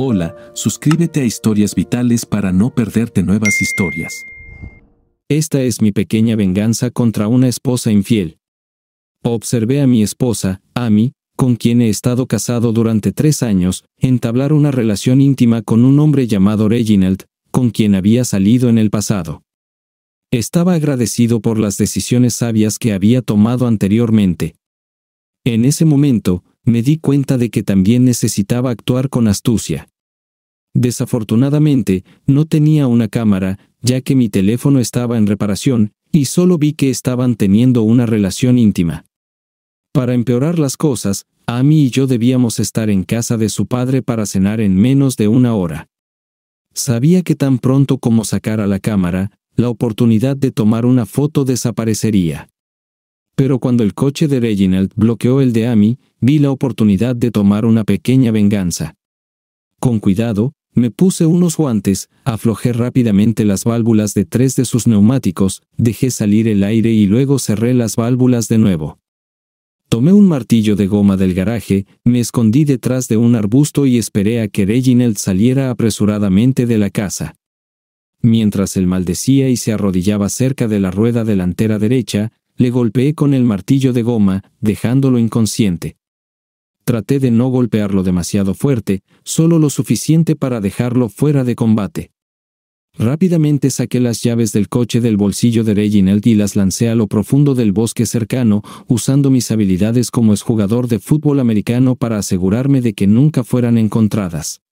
Hola, suscríbete a Historias Vitales para no perderte nuevas historias. Esta es mi pequeña venganza contra una esposa infiel. Observé a mi esposa, Amy, con quien he estado casado durante tres años, entablar una relación íntima con un hombre llamado Reginald, con quien había salido en el pasado. Estaba agradecido por las decisiones sabias que había tomado anteriormente. En ese momento, me di cuenta de que también necesitaba actuar con astucia. Desafortunadamente, no tenía una cámara, ya que mi teléfono estaba en reparación, y solo vi que estaban teniendo una relación íntima. Para empeorar las cosas, mí y yo debíamos estar en casa de su padre para cenar en menos de una hora. Sabía que tan pronto como sacara la cámara, la oportunidad de tomar una foto desaparecería. Pero cuando el coche de Reginald bloqueó el de Amy, vi la oportunidad de tomar una pequeña venganza. Con cuidado, me puse unos guantes, aflojé rápidamente las válvulas de tres de sus neumáticos, dejé salir el aire y luego cerré las válvulas de nuevo. Tomé un martillo de goma del garaje, me escondí detrás de un arbusto y esperé a que Reginald saliera apresuradamente de la casa. Mientras él maldecía y se arrodillaba cerca de la rueda delantera derecha, le golpeé con el martillo de goma, dejándolo inconsciente. Traté de no golpearlo demasiado fuerte, solo lo suficiente para dejarlo fuera de combate. Rápidamente saqué las llaves del coche del bolsillo de Reginald y las lancé a lo profundo del bosque cercano, usando mis habilidades como exjugador de fútbol americano para asegurarme de que nunca fueran encontradas.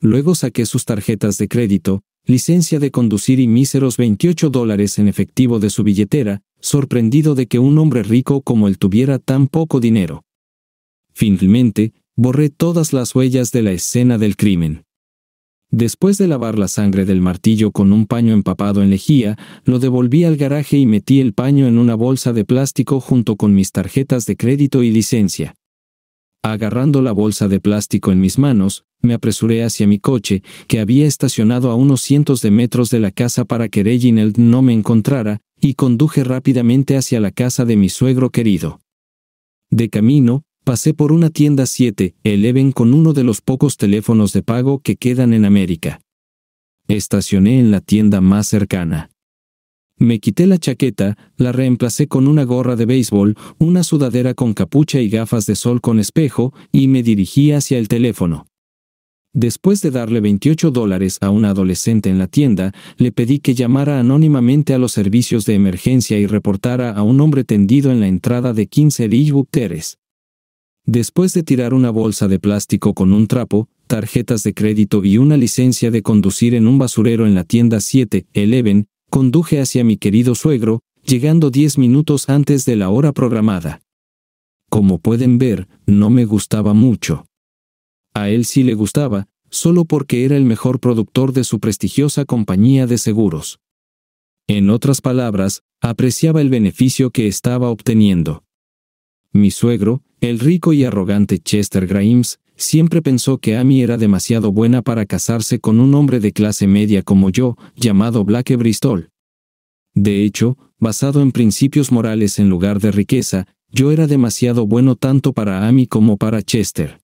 Luego saqué sus tarjetas de crédito, licencia de conducir y míseros 28 dólares en efectivo de su billetera, sorprendido de que un hombre rico como él tuviera tan poco dinero. Finalmente, borré todas las huellas de la escena del crimen. Después de lavar la sangre del martillo con un paño empapado en lejía, lo devolví al garaje y metí el paño en una bolsa de plástico junto con mis tarjetas de crédito y licencia. Agarrando la bolsa de plástico en mis manos, me apresuré hacia mi coche, que había estacionado a unos cientos de metros de la casa para que Reginald no me encontrara, y conduje rápidamente hacia la casa de mi suegro querido. De camino, pasé por una tienda 7, Eleven con uno de los pocos teléfonos de pago que quedan en América. Estacioné en la tienda más cercana. Me quité la chaqueta, la reemplacé con una gorra de béisbol, una sudadera con capucha y gafas de sol con espejo, y me dirigí hacia el teléfono. Después de darle 28 dólares a un adolescente en la tienda, le pedí que llamara anónimamente a los servicios de emergencia y reportara a un hombre tendido en la entrada de 15 Ridgewood Después de tirar una bolsa de plástico con un trapo, tarjetas de crédito y una licencia de conducir en un basurero en la tienda 7-Eleven, conduje hacia mi querido suegro, llegando 10 minutos antes de la hora programada. Como pueden ver, no me gustaba mucho. A él sí le gustaba, solo porque era el mejor productor de su prestigiosa compañía de seguros. En otras palabras, apreciaba el beneficio que estaba obteniendo. Mi suegro, el rico y arrogante Chester Grimes, siempre pensó que Amy era demasiado buena para casarse con un hombre de clase media como yo, llamado Black Bristol. De hecho, basado en principios morales en lugar de riqueza, yo era demasiado bueno tanto para Amy como para Chester.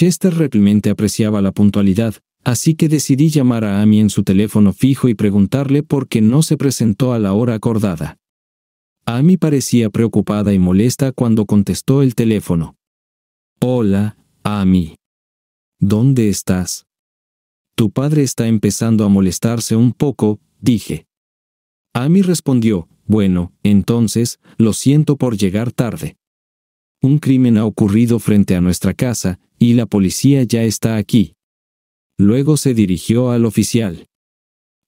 Chester realmente apreciaba la puntualidad, así que decidí llamar a Amy en su teléfono fijo y preguntarle por qué no se presentó a la hora acordada. Amy parecía preocupada y molesta cuando contestó el teléfono. Hola, Amy. ¿Dónde estás? Tu padre está empezando a molestarse un poco, dije. Amy respondió, bueno, entonces, lo siento por llegar tarde. Un crimen ha ocurrido frente a nuestra casa, y la policía ya está aquí. Luego se dirigió al oficial.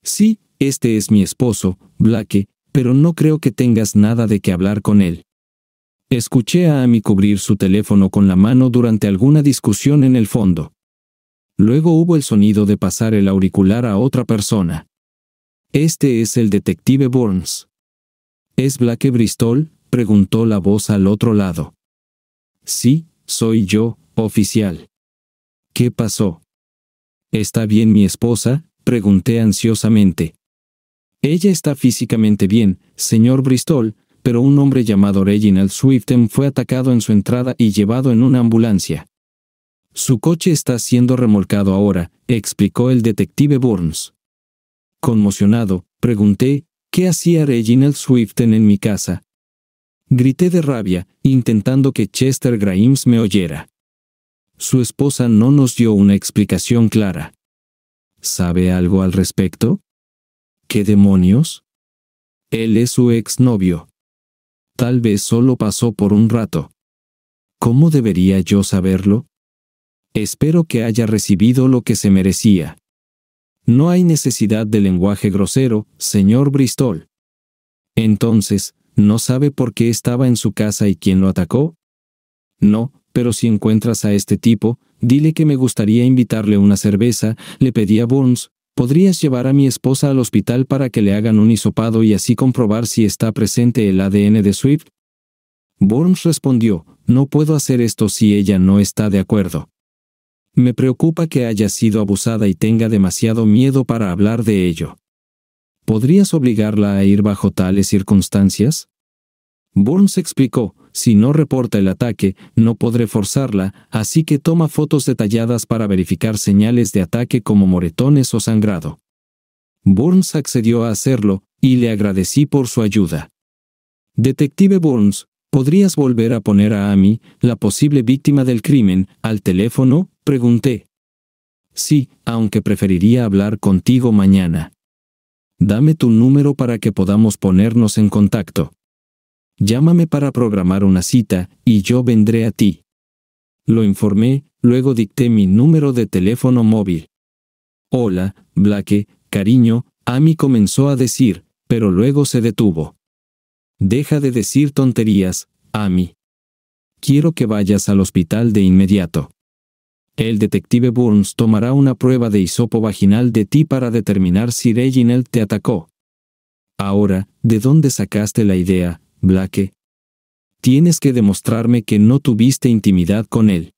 Sí, este es mi esposo, Blake, pero no creo que tengas nada de qué hablar con él. Escuché a Amy cubrir su teléfono con la mano durante alguna discusión en el fondo. Luego hubo el sonido de pasar el auricular a otra persona. Este es el detective Burns. ¿Es Blake Bristol? preguntó la voz al otro lado. Sí, soy yo, oficial. ¿Qué pasó? ¿Está bien mi esposa? pregunté ansiosamente. Ella está físicamente bien, señor Bristol, pero un hombre llamado Reginald Swiften fue atacado en su entrada y llevado en una ambulancia. Su coche está siendo remolcado ahora, explicó el detective Burns. Conmocionado, pregunté, ¿qué hacía Reginald Swiften en mi casa? Grité de rabia, intentando que Chester Grimes me oyera. Su esposa no nos dio una explicación clara. ¿Sabe algo al respecto? ¿Qué demonios? Él es su exnovio. Tal vez solo pasó por un rato. ¿Cómo debería yo saberlo? Espero que haya recibido lo que se merecía. No hay necesidad de lenguaje grosero, señor Bristol. Entonces, ¿no sabe por qué estaba en su casa y quién lo atacó? No, pero si encuentras a este tipo, dile que me gustaría invitarle una cerveza, le pedí a Burns, ¿podrías llevar a mi esposa al hospital para que le hagan un hisopado y así comprobar si está presente el ADN de Swift? Burns respondió, no puedo hacer esto si ella no está de acuerdo. Me preocupa que haya sido abusada y tenga demasiado miedo para hablar de ello. ¿Podrías obligarla a ir bajo tales circunstancias? Burns explicó, si no reporta el ataque, no podré forzarla, así que toma fotos detalladas para verificar señales de ataque como moretones o sangrado. Burns accedió a hacerlo, y le agradecí por su ayuda. Detective Burns, ¿podrías volver a poner a Amy, la posible víctima del crimen, al teléfono? pregunté. Sí, aunque preferiría hablar contigo mañana. Dame tu número para que podamos ponernos en contacto. Llámame para programar una cita, y yo vendré a ti. Lo informé, luego dicté mi número de teléfono móvil. Hola, Blake, cariño, Amy comenzó a decir, pero luego se detuvo. Deja de decir tonterías, Amy. Quiero que vayas al hospital de inmediato. El detective Burns tomará una prueba de hisopo vaginal de ti para determinar si Reginald te atacó. Ahora, ¿de dónde sacaste la idea, Blake? Tienes que demostrarme que no tuviste intimidad con él.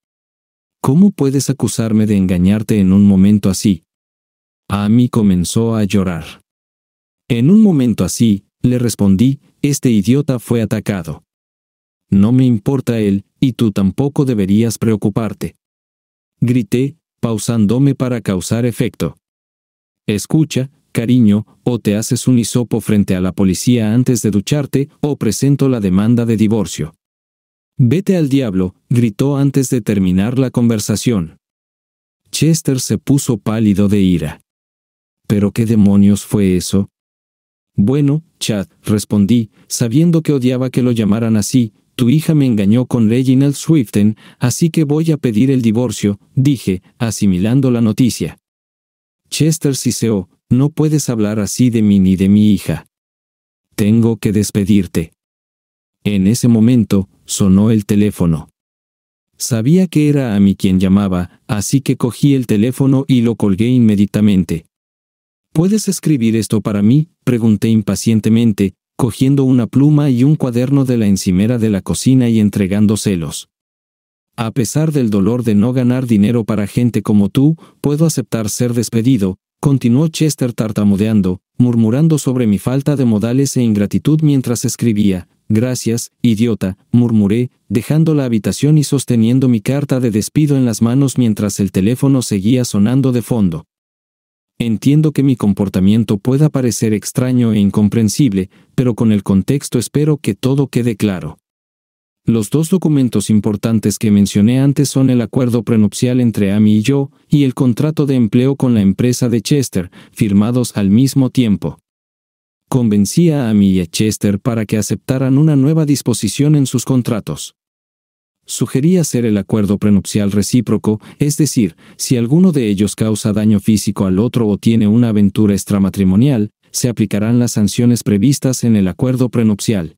¿Cómo puedes acusarme de engañarte en un momento así? Amy comenzó a llorar. En un momento así, le respondí, este idiota fue atacado. No me importa él, y tú tampoco deberías preocuparte grité, pausándome para causar efecto. Escucha, cariño, o te haces un hisopo frente a la policía antes de ducharte, o presento la demanda de divorcio. Vete al diablo, gritó antes de terminar la conversación. Chester se puso pálido de ira. ¿Pero qué demonios fue eso? Bueno, Chad, respondí, sabiendo que odiaba que lo llamaran así, tu hija me engañó con Reginald Swiften, así que voy a pedir el divorcio, dije, asimilando la noticia. Chester Ciseo, no puedes hablar así de mí ni de mi hija. Tengo que despedirte. En ese momento, sonó el teléfono. Sabía que era a mí quien llamaba, así que cogí el teléfono y lo colgué inmediatamente. ¿Puedes escribir esto para mí? pregunté impacientemente, cogiendo una pluma y un cuaderno de la encimera de la cocina y entregándoselos. A pesar del dolor de no ganar dinero para gente como tú, puedo aceptar ser despedido, continuó Chester tartamudeando, murmurando sobre mi falta de modales e ingratitud mientras escribía. Gracias, idiota, murmuré, dejando la habitación y sosteniendo mi carta de despido en las manos mientras el teléfono seguía sonando de fondo. Entiendo que mi comportamiento pueda parecer extraño e incomprensible, pero con el contexto espero que todo quede claro. Los dos documentos importantes que mencioné antes son el acuerdo prenupcial entre Amy y yo y el contrato de empleo con la empresa de Chester, firmados al mismo tiempo. Convencí a Amy y a Chester para que aceptaran una nueva disposición en sus contratos sugería ser el acuerdo prenupcial recíproco, es decir, si alguno de ellos causa daño físico al otro o tiene una aventura extramatrimonial, se aplicarán las sanciones previstas en el acuerdo prenupcial.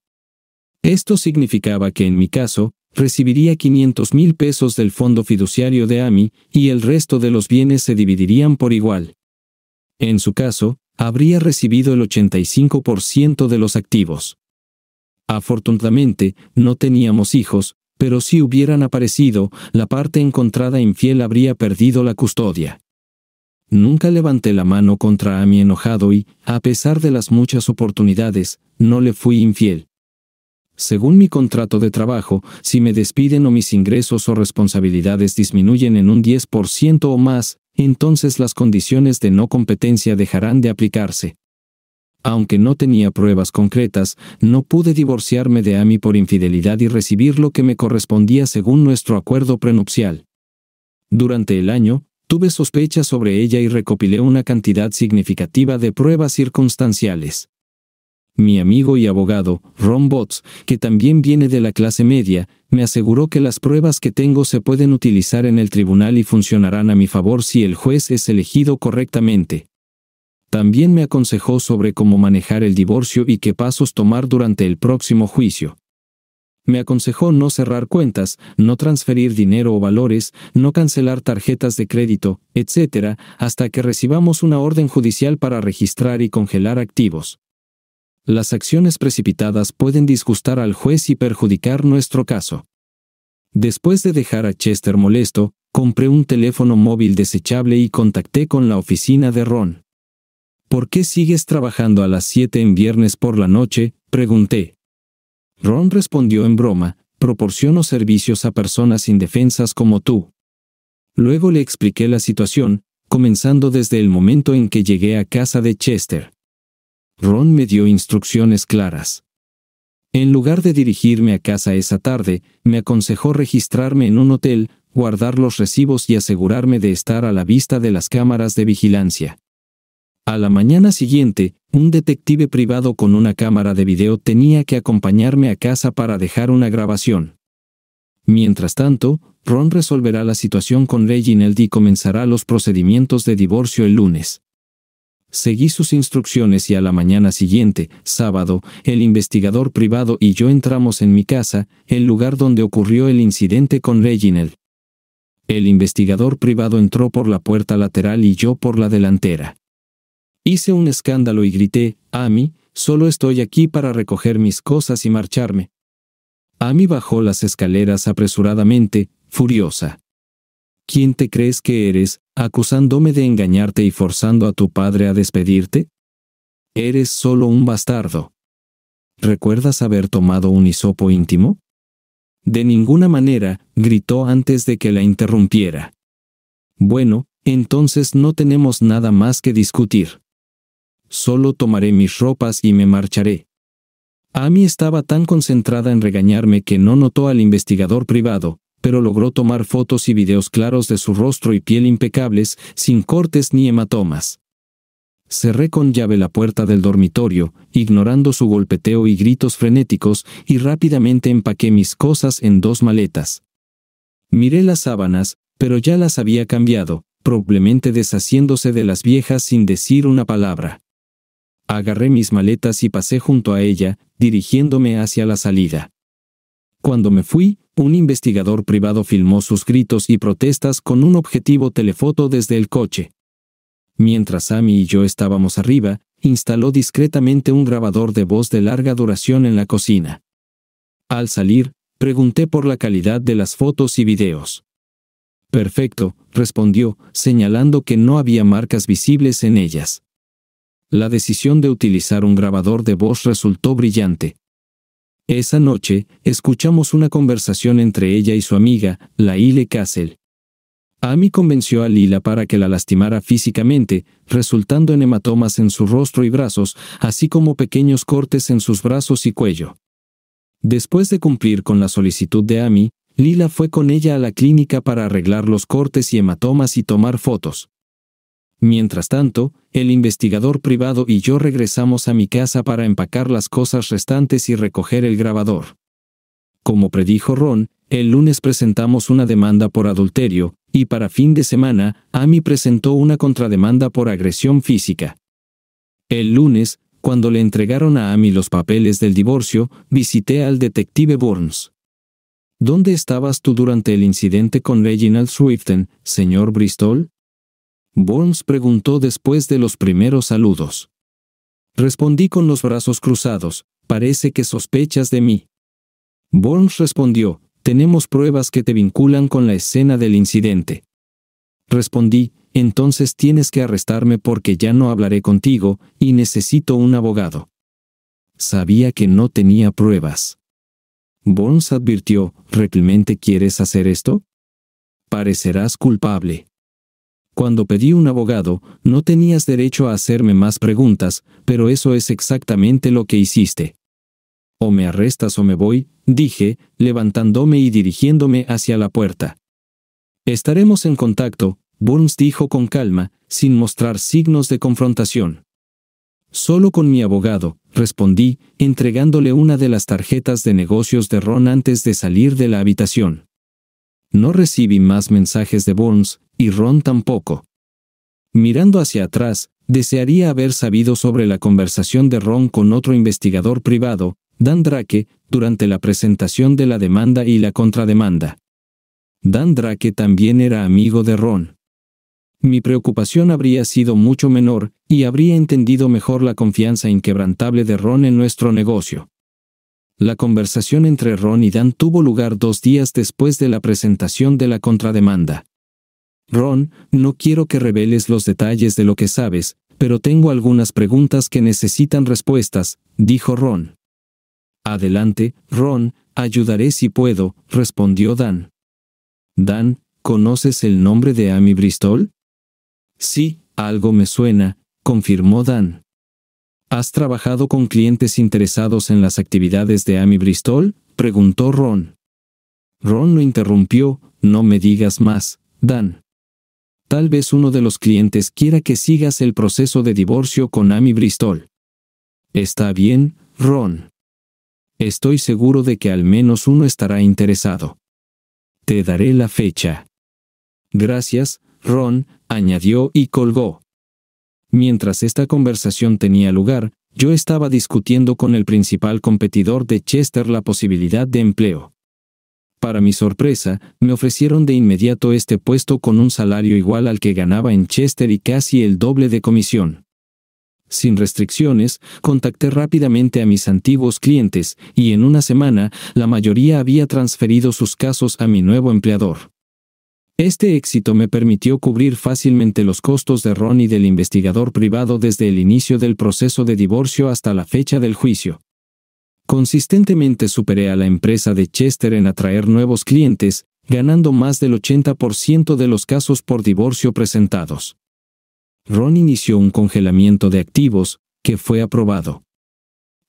Esto significaba que en mi caso, recibiría 500 mil pesos del fondo fiduciario de AMI y el resto de los bienes se dividirían por igual. En su caso, habría recibido el 85% de los activos. Afortunadamente, no teníamos hijos, pero si hubieran aparecido, la parte encontrada infiel habría perdido la custodia. Nunca levanté la mano contra a mi enojado y, a pesar de las muchas oportunidades, no le fui infiel. Según mi contrato de trabajo, si me despiden o mis ingresos o responsabilidades disminuyen en un 10% o más, entonces las condiciones de no competencia dejarán de aplicarse aunque no tenía pruebas concretas, no pude divorciarme de Amy por infidelidad y recibir lo que me correspondía según nuestro acuerdo prenupcial. Durante el año, tuve sospechas sobre ella y recopilé una cantidad significativa de pruebas circunstanciales. Mi amigo y abogado, Ron Bots, que también viene de la clase media, me aseguró que las pruebas que tengo se pueden utilizar en el tribunal y funcionarán a mi favor si el juez es elegido correctamente. También me aconsejó sobre cómo manejar el divorcio y qué pasos tomar durante el próximo juicio. Me aconsejó no cerrar cuentas, no transferir dinero o valores, no cancelar tarjetas de crédito, etc., hasta que recibamos una orden judicial para registrar y congelar activos. Las acciones precipitadas pueden disgustar al juez y perjudicar nuestro caso. Después de dejar a Chester molesto, compré un teléfono móvil desechable y contacté con la oficina de Ron. ¿Por qué sigues trabajando a las 7 en viernes por la noche? pregunté. Ron respondió en broma, proporciono servicios a personas indefensas como tú. Luego le expliqué la situación, comenzando desde el momento en que llegué a casa de Chester. Ron me dio instrucciones claras. En lugar de dirigirme a casa esa tarde, me aconsejó registrarme en un hotel, guardar los recibos y asegurarme de estar a la vista de las cámaras de vigilancia. A la mañana siguiente, un detective privado con una cámara de video tenía que acompañarme a casa para dejar una grabación. Mientras tanto, Ron resolverá la situación con Reginald y comenzará los procedimientos de divorcio el lunes. Seguí sus instrucciones y a la mañana siguiente, sábado, el investigador privado y yo entramos en mi casa, el lugar donde ocurrió el incidente con Reginald. El investigador privado entró por la puerta lateral y yo por la delantera. Hice un escándalo y grité, Ami, solo estoy aquí para recoger mis cosas y marcharme. Ami bajó las escaleras apresuradamente, furiosa. ¿Quién te crees que eres, acusándome de engañarte y forzando a tu padre a despedirte? Eres solo un bastardo. ¿Recuerdas haber tomado un hisopo íntimo? De ninguna manera, gritó antes de que la interrumpiera. Bueno, entonces no tenemos nada más que discutir solo tomaré mis ropas y me marcharé. mí estaba tan concentrada en regañarme que no notó al investigador privado, pero logró tomar fotos y videos claros de su rostro y piel impecables, sin cortes ni hematomas. Cerré con llave la puerta del dormitorio, ignorando su golpeteo y gritos frenéticos, y rápidamente empaqué mis cosas en dos maletas. Miré las sábanas, pero ya las había cambiado, probablemente deshaciéndose de las viejas sin decir una palabra. Agarré mis maletas y pasé junto a ella, dirigiéndome hacia la salida. Cuando me fui, un investigador privado filmó sus gritos y protestas con un objetivo telefoto desde el coche. Mientras Sammy y yo estábamos arriba, instaló discretamente un grabador de voz de larga duración en la cocina. Al salir, pregunté por la calidad de las fotos y videos. Perfecto, respondió, señalando que no había marcas visibles en ellas la decisión de utilizar un grabador de voz resultó brillante. Esa noche, escuchamos una conversación entre ella y su amiga, Laile Castle. Amy convenció a Lila para que la lastimara físicamente, resultando en hematomas en su rostro y brazos, así como pequeños cortes en sus brazos y cuello. Después de cumplir con la solicitud de Amy, Lila fue con ella a la clínica para arreglar los cortes y hematomas y tomar fotos. Mientras tanto, el investigador privado y yo regresamos a mi casa para empacar las cosas restantes y recoger el grabador. Como predijo Ron, el lunes presentamos una demanda por adulterio, y para fin de semana, Amy presentó una contrademanda por agresión física. El lunes, cuando le entregaron a Amy los papeles del divorcio, visité al detective Burns. ¿Dónde estabas tú durante el incidente con Reginald Swifton, señor Bristol? Burns preguntó después de los primeros saludos. Respondí con los brazos cruzados, parece que sospechas de mí. Burns respondió, tenemos pruebas que te vinculan con la escena del incidente. Respondí, entonces tienes que arrestarme porque ya no hablaré contigo y necesito un abogado. Sabía que no tenía pruebas. Burns advirtió, ¿realmente quieres hacer esto? Parecerás culpable. Cuando pedí un abogado, no tenías derecho a hacerme más preguntas, pero eso es exactamente lo que hiciste. O me arrestas o me voy, dije, levantándome y dirigiéndome hacia la puerta. Estaremos en contacto, Burns dijo con calma, sin mostrar signos de confrontación. Solo con mi abogado, respondí, entregándole una de las tarjetas de negocios de Ron antes de salir de la habitación. No recibí más mensajes de Burns, y Ron tampoco. Mirando hacia atrás, desearía haber sabido sobre la conversación de Ron con otro investigador privado, Dan Drake, durante la presentación de la demanda y la contrademanda. Dan Drake también era amigo de Ron. Mi preocupación habría sido mucho menor, y habría entendido mejor la confianza inquebrantable de Ron en nuestro negocio. La conversación entre Ron y Dan tuvo lugar dos días después de la presentación de la contrademanda. Ron, no quiero que reveles los detalles de lo que sabes, pero tengo algunas preguntas que necesitan respuestas, dijo Ron. Adelante, Ron, ayudaré si puedo, respondió Dan. Dan, ¿conoces el nombre de Amy Bristol? Sí, algo me suena, confirmó Dan. ¿Has trabajado con clientes interesados en las actividades de Amy Bristol? preguntó Ron. Ron lo interrumpió, no me digas más, Dan. Tal vez uno de los clientes quiera que sigas el proceso de divorcio con Amy Bristol. Está bien, Ron. Estoy seguro de que al menos uno estará interesado. Te daré la fecha. Gracias, Ron, añadió y colgó. Mientras esta conversación tenía lugar, yo estaba discutiendo con el principal competidor de Chester la posibilidad de empleo. Para mi sorpresa, me ofrecieron de inmediato este puesto con un salario igual al que ganaba en Chester y casi el doble de comisión. Sin restricciones, contacté rápidamente a mis antiguos clientes y en una semana la mayoría había transferido sus casos a mi nuevo empleador. Este éxito me permitió cubrir fácilmente los costos de Ron y del investigador privado desde el inicio del proceso de divorcio hasta la fecha del juicio. Consistentemente superé a la empresa de Chester en atraer nuevos clientes, ganando más del 80% de los casos por divorcio presentados. Ron inició un congelamiento de activos, que fue aprobado.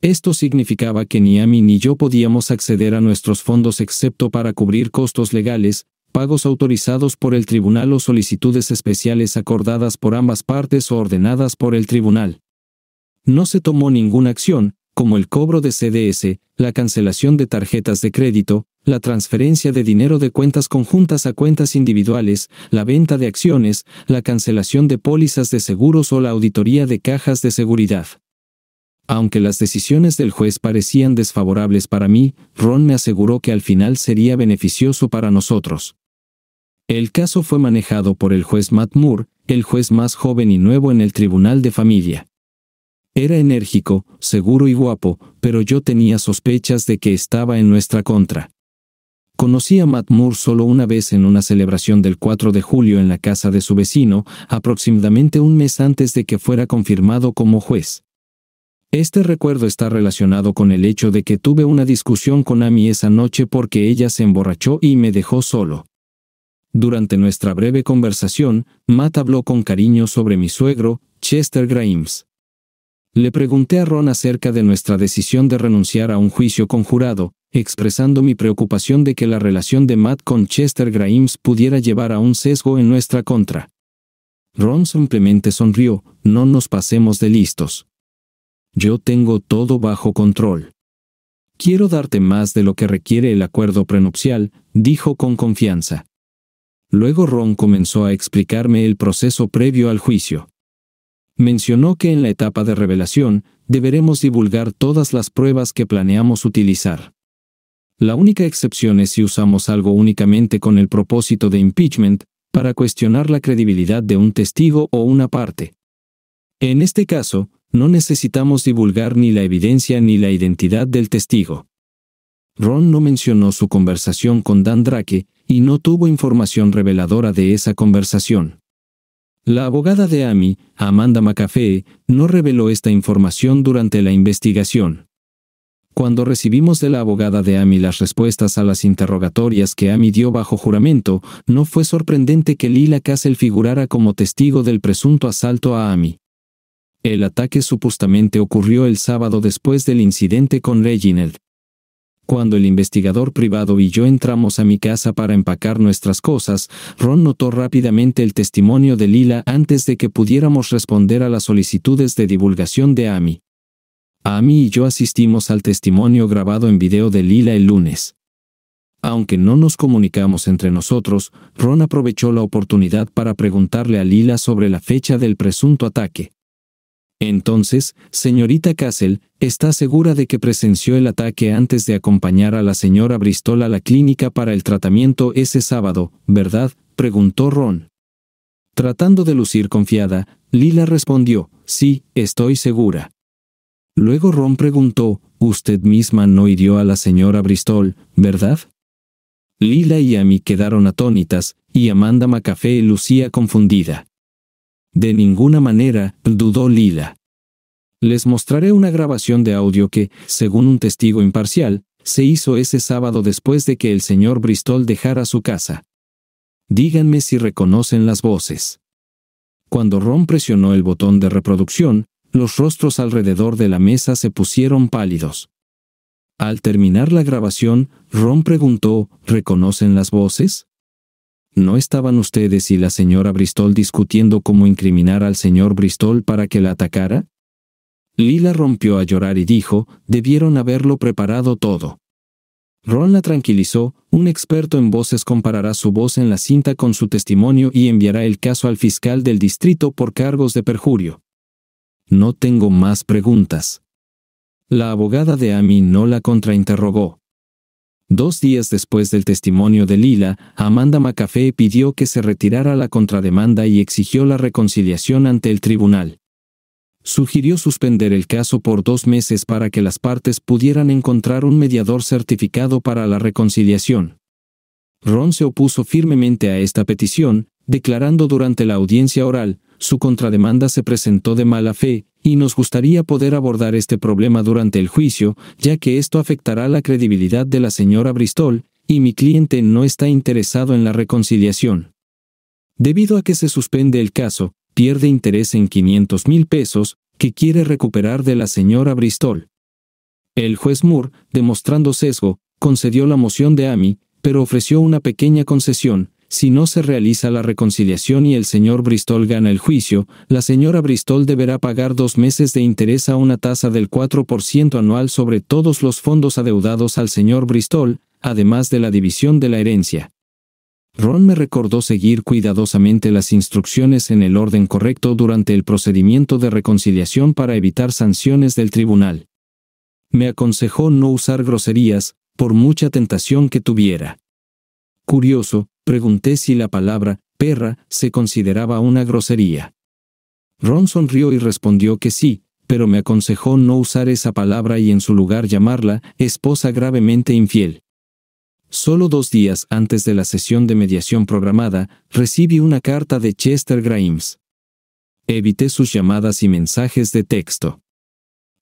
Esto significaba que ni Amy ni yo podíamos acceder a nuestros fondos excepto para cubrir costos legales, pagos autorizados por el tribunal o solicitudes especiales acordadas por ambas partes o ordenadas por el tribunal. No se tomó ninguna acción, como el cobro de CDS, la cancelación de tarjetas de crédito, la transferencia de dinero de cuentas conjuntas a cuentas individuales, la venta de acciones, la cancelación de pólizas de seguros o la auditoría de cajas de seguridad. Aunque las decisiones del juez parecían desfavorables para mí, Ron me aseguró que al final sería beneficioso para nosotros. El caso fue manejado por el juez Matt Moore, el juez más joven y nuevo en el Tribunal de Familia. Era enérgico, seguro y guapo, pero yo tenía sospechas de que estaba en nuestra contra. Conocí a Matt Moore solo una vez en una celebración del 4 de julio en la casa de su vecino, aproximadamente un mes antes de que fuera confirmado como juez. Este recuerdo está relacionado con el hecho de que tuve una discusión con Amy esa noche porque ella se emborrachó y me dejó solo. Durante nuestra breve conversación, Matt habló con cariño sobre mi suegro, Chester Grimes. Le pregunté a Ron acerca de nuestra decisión de renunciar a un juicio conjurado, expresando mi preocupación de que la relación de Matt con Chester Grimes pudiera llevar a un sesgo en nuestra contra. Ron simplemente sonrió, no nos pasemos de listos. Yo tengo todo bajo control. Quiero darte más de lo que requiere el acuerdo prenupcial, dijo con confianza. Luego Ron comenzó a explicarme el proceso previo al juicio mencionó que en la etapa de revelación deberemos divulgar todas las pruebas que planeamos utilizar. La única excepción es si usamos algo únicamente con el propósito de impeachment para cuestionar la credibilidad de un testigo o una parte. En este caso, no necesitamos divulgar ni la evidencia ni la identidad del testigo. Ron no mencionó su conversación con Dan Drake y no tuvo información reveladora de esa conversación. La abogada de Amy, Amanda McAfee, no reveló esta información durante la investigación. Cuando recibimos de la abogada de Amy las respuestas a las interrogatorias que Amy dio bajo juramento, no fue sorprendente que Lila Castle figurara como testigo del presunto asalto a Amy. El ataque supuestamente ocurrió el sábado después del incidente con Reginald. Cuando el investigador privado y yo entramos a mi casa para empacar nuestras cosas, Ron notó rápidamente el testimonio de Lila antes de que pudiéramos responder a las solicitudes de divulgación de Amy. Amy y yo asistimos al testimonio grabado en video de Lila el lunes. Aunque no nos comunicamos entre nosotros, Ron aprovechó la oportunidad para preguntarle a Lila sobre la fecha del presunto ataque. Entonces, señorita Castle, ¿está segura de que presenció el ataque antes de acompañar a la señora Bristol a la clínica para el tratamiento ese sábado, verdad? preguntó Ron. Tratando de lucir confiada, Lila respondió, sí, estoy segura. Luego Ron preguntó, usted misma no hirió a la señora Bristol, ¿verdad? Lila y Amy quedaron atónitas, y Amanda McAfee lucía confundida. De ninguna manera, dudó Lila. Les mostraré una grabación de audio que, según un testigo imparcial, se hizo ese sábado después de que el señor Bristol dejara su casa. Díganme si reconocen las voces. Cuando Ron presionó el botón de reproducción, los rostros alrededor de la mesa se pusieron pálidos. Al terminar la grabación, Ron preguntó, ¿reconocen las voces? ¿No estaban ustedes y la señora Bristol discutiendo cómo incriminar al señor Bristol para que la atacara? Lila rompió a llorar y dijo, debieron haberlo preparado todo. Ron la tranquilizó, un experto en voces comparará su voz en la cinta con su testimonio y enviará el caso al fiscal del distrito por cargos de perjurio. No tengo más preguntas. La abogada de Amy no la contrainterrogó. Dos días después del testimonio de Lila, Amanda McAfee pidió que se retirara la contrademanda y exigió la reconciliación ante el tribunal. Sugirió suspender el caso por dos meses para que las partes pudieran encontrar un mediador certificado para la reconciliación. Ron se opuso firmemente a esta petición, declarando durante la audiencia oral, su contrademanda se presentó de mala fe, y nos gustaría poder abordar este problema durante el juicio, ya que esto afectará la credibilidad de la señora Bristol, y mi cliente no está interesado en la reconciliación. Debido a que se suspende el caso, pierde interés en 500 mil pesos, que quiere recuperar de la señora Bristol. El juez Moore, demostrando sesgo, concedió la moción de AMI, pero ofreció una pequeña concesión, si no se realiza la reconciliación y el señor Bristol gana el juicio, la señora Bristol deberá pagar dos meses de interés a una tasa del 4% anual sobre todos los fondos adeudados al señor Bristol, además de la división de la herencia. Ron me recordó seguir cuidadosamente las instrucciones en el orden correcto durante el procedimiento de reconciliación para evitar sanciones del tribunal. Me aconsejó no usar groserías, por mucha tentación que tuviera. Curioso, Pregunté si la palabra perra se consideraba una grosería. Ron sonrió y respondió que sí, pero me aconsejó no usar esa palabra y en su lugar llamarla esposa gravemente infiel. Solo dos días antes de la sesión de mediación programada, recibí una carta de Chester Grimes. Evité sus llamadas y mensajes de texto.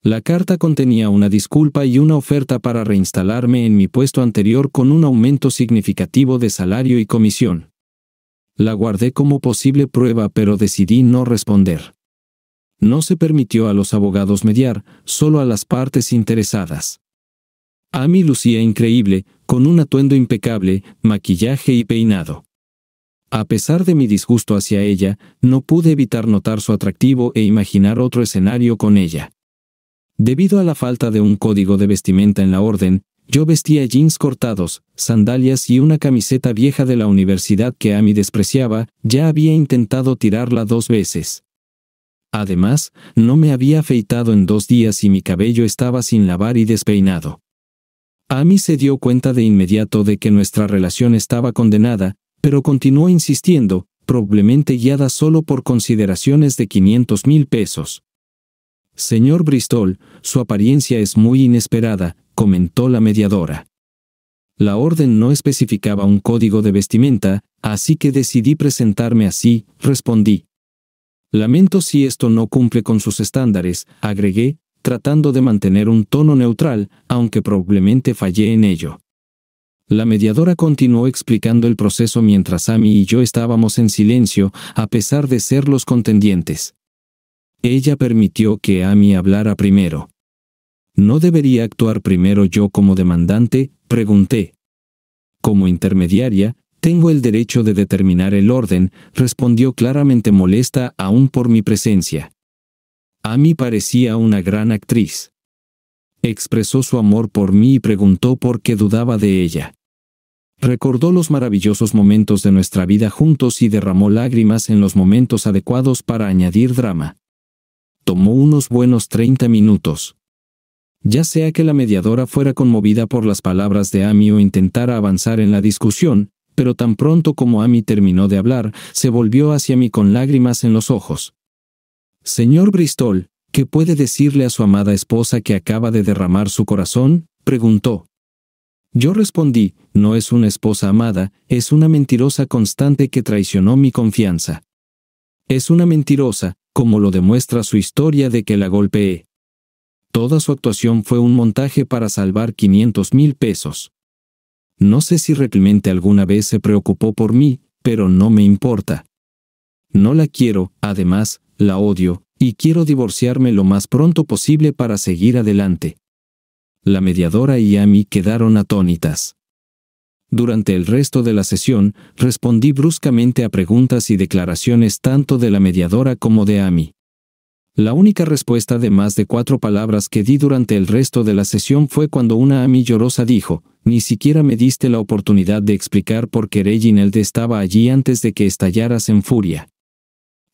La carta contenía una disculpa y una oferta para reinstalarme en mi puesto anterior con un aumento significativo de salario y comisión. La guardé como posible prueba pero decidí no responder. No se permitió a los abogados mediar, solo a las partes interesadas. mí lucía increíble, con un atuendo impecable, maquillaje y peinado. A pesar de mi disgusto hacia ella, no pude evitar notar su atractivo e imaginar otro escenario con ella. Debido a la falta de un código de vestimenta en la orden, yo vestía jeans cortados, sandalias y una camiseta vieja de la universidad que Amy despreciaba, ya había intentado tirarla dos veces. Además, no me había afeitado en dos días y mi cabello estaba sin lavar y despeinado. Amy se dio cuenta de inmediato de que nuestra relación estaba condenada, pero continuó insistiendo, probablemente guiada solo por consideraciones de 500 mil pesos. Señor Bristol, su apariencia es muy inesperada, comentó la mediadora. La orden no especificaba un código de vestimenta, así que decidí presentarme así, respondí. Lamento si esto no cumple con sus estándares, agregué, tratando de mantener un tono neutral, aunque probablemente fallé en ello. La mediadora continuó explicando el proceso mientras Amy y yo estábamos en silencio, a pesar de ser los contendientes. Ella permitió que Amy hablara primero. ¿No debería actuar primero yo como demandante? pregunté. Como intermediaria, tengo el derecho de determinar el orden, respondió claramente molesta aún por mi presencia. A parecía una gran actriz. Expresó su amor por mí y preguntó por qué dudaba de ella. Recordó los maravillosos momentos de nuestra vida juntos y derramó lágrimas en los momentos adecuados para añadir drama tomó unos buenos 30 minutos. Ya sea que la mediadora fuera conmovida por las palabras de Amy o intentara avanzar en la discusión, pero tan pronto como Amy terminó de hablar, se volvió hacia mí con lágrimas en los ojos. Señor Bristol, ¿qué puede decirle a su amada esposa que acaba de derramar su corazón? preguntó. Yo respondí, no es una esposa amada, es una mentirosa constante que traicionó mi confianza. Es una mentirosa, como lo demuestra su historia de que la golpeé. Toda su actuación fue un montaje para salvar 500 mil pesos. No sé si realmente alguna vez se preocupó por mí, pero no me importa. No la quiero, además, la odio, y quiero divorciarme lo más pronto posible para seguir adelante. La mediadora y Amy quedaron atónitas. Durante el resto de la sesión, respondí bruscamente a preguntas y declaraciones tanto de la mediadora como de Amy. La única respuesta de más de cuatro palabras que di durante el resto de la sesión fue cuando una Amy llorosa dijo, ni siquiera me diste la oportunidad de explicar por qué Reginald estaba allí antes de que estallaras en furia.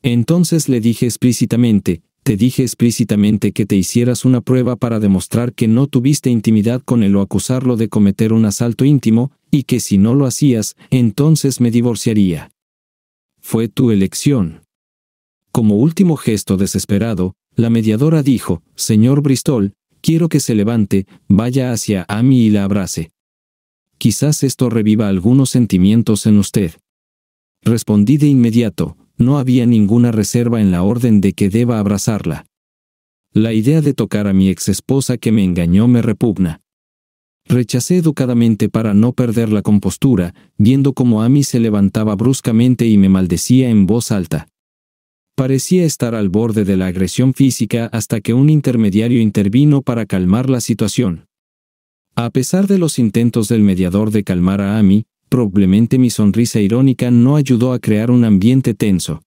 Entonces le dije explícitamente, te dije explícitamente que te hicieras una prueba para demostrar que no tuviste intimidad con él o acusarlo de cometer un asalto íntimo, y que si no lo hacías, entonces me divorciaría. Fue tu elección. Como último gesto desesperado, la mediadora dijo, Señor Bristol, quiero que se levante, vaya hacia Amy y la abrace. Quizás esto reviva algunos sentimientos en usted. Respondí de inmediato, no había ninguna reserva en la orden de que deba abrazarla. La idea de tocar a mi ex esposa que me engañó me repugna. Rechacé educadamente para no perder la compostura, viendo cómo Amy se levantaba bruscamente y me maldecía en voz alta. Parecía estar al borde de la agresión física hasta que un intermediario intervino para calmar la situación. A pesar de los intentos del mediador de calmar a Amy, probablemente mi sonrisa irónica no ayudó a crear un ambiente tenso.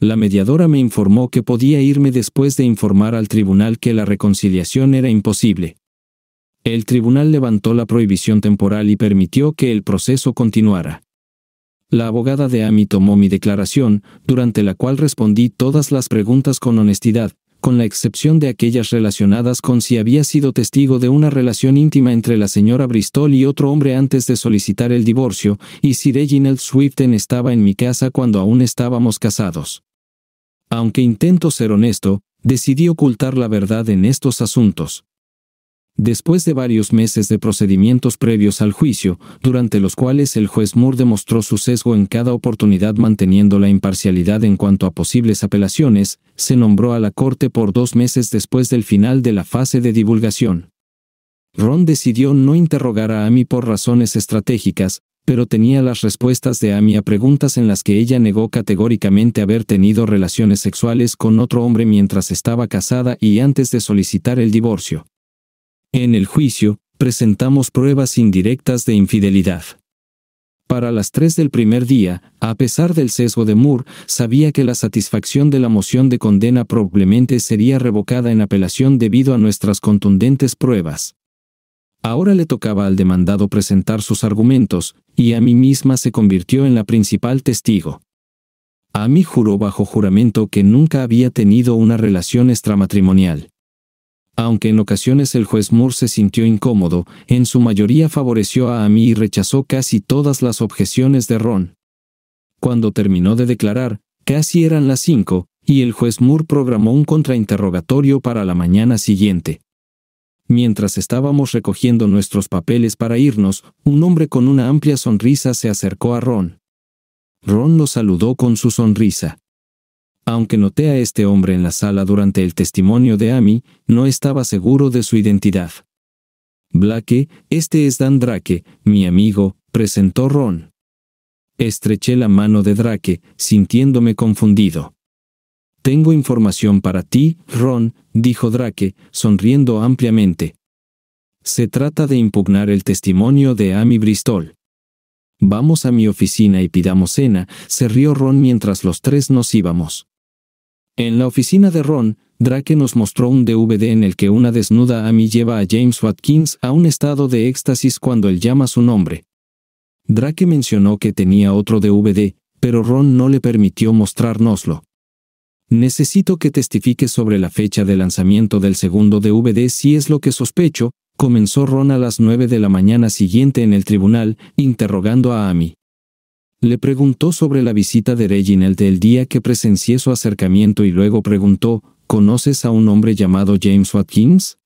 La mediadora me informó que podía irme después de informar al tribunal que la reconciliación era imposible el tribunal levantó la prohibición temporal y permitió que el proceso continuara. La abogada de Amy tomó mi declaración, durante la cual respondí todas las preguntas con honestidad, con la excepción de aquellas relacionadas con si había sido testigo de una relación íntima entre la señora Bristol y otro hombre antes de solicitar el divorcio, y si Reginald Swiften estaba en mi casa cuando aún estábamos casados. Aunque intento ser honesto, decidí ocultar la verdad en estos asuntos después de varios meses de procedimientos previos al juicio, durante los cuales el juez Moore demostró su sesgo en cada oportunidad manteniendo la imparcialidad en cuanto a posibles apelaciones, se nombró a la Corte por dos meses después del final de la fase de divulgación. Ron decidió no interrogar a Amy por razones estratégicas, pero tenía las respuestas de Amy a preguntas en las que ella negó categóricamente haber tenido relaciones sexuales con otro hombre mientras estaba casada y antes de solicitar el divorcio. En el juicio, presentamos pruebas indirectas de infidelidad. Para las tres del primer día, a pesar del sesgo de Moore, sabía que la satisfacción de la moción de condena probablemente sería revocada en apelación debido a nuestras contundentes pruebas. Ahora le tocaba al demandado presentar sus argumentos, y a mí misma se convirtió en la principal testigo. A mí juró bajo juramento que nunca había tenido una relación extramatrimonial. Aunque en ocasiones el juez Moore se sintió incómodo, en su mayoría favoreció a Amy y rechazó casi todas las objeciones de Ron. Cuando terminó de declarar, casi eran las cinco, y el juez Moore programó un contrainterrogatorio para la mañana siguiente. Mientras estábamos recogiendo nuestros papeles para irnos, un hombre con una amplia sonrisa se acercó a Ron. Ron lo saludó con su sonrisa. Aunque noté a este hombre en la sala durante el testimonio de Amy, no estaba seguro de su identidad. Blake, este es Dan Drake, mi amigo, presentó Ron. Estreché la mano de Drake, sintiéndome confundido. Tengo información para ti, Ron, dijo Drake, sonriendo ampliamente. Se trata de impugnar el testimonio de Amy Bristol. Vamos a mi oficina y pidamos cena, se rió Ron mientras los tres nos íbamos. En la oficina de Ron, Drake nos mostró un DVD en el que una desnuda Amy lleva a James Watkins a un estado de éxtasis cuando él llama su nombre. Drake mencionó que tenía otro DVD, pero Ron no le permitió mostrárnoslo. Necesito que testifique sobre la fecha de lanzamiento del segundo DVD si es lo que sospecho, comenzó Ron a las 9 de la mañana siguiente en el tribunal, interrogando a Amy. Le preguntó sobre la visita de Reginald el día que presencié su acercamiento y luego preguntó, ¿conoces a un hombre llamado James Watkins?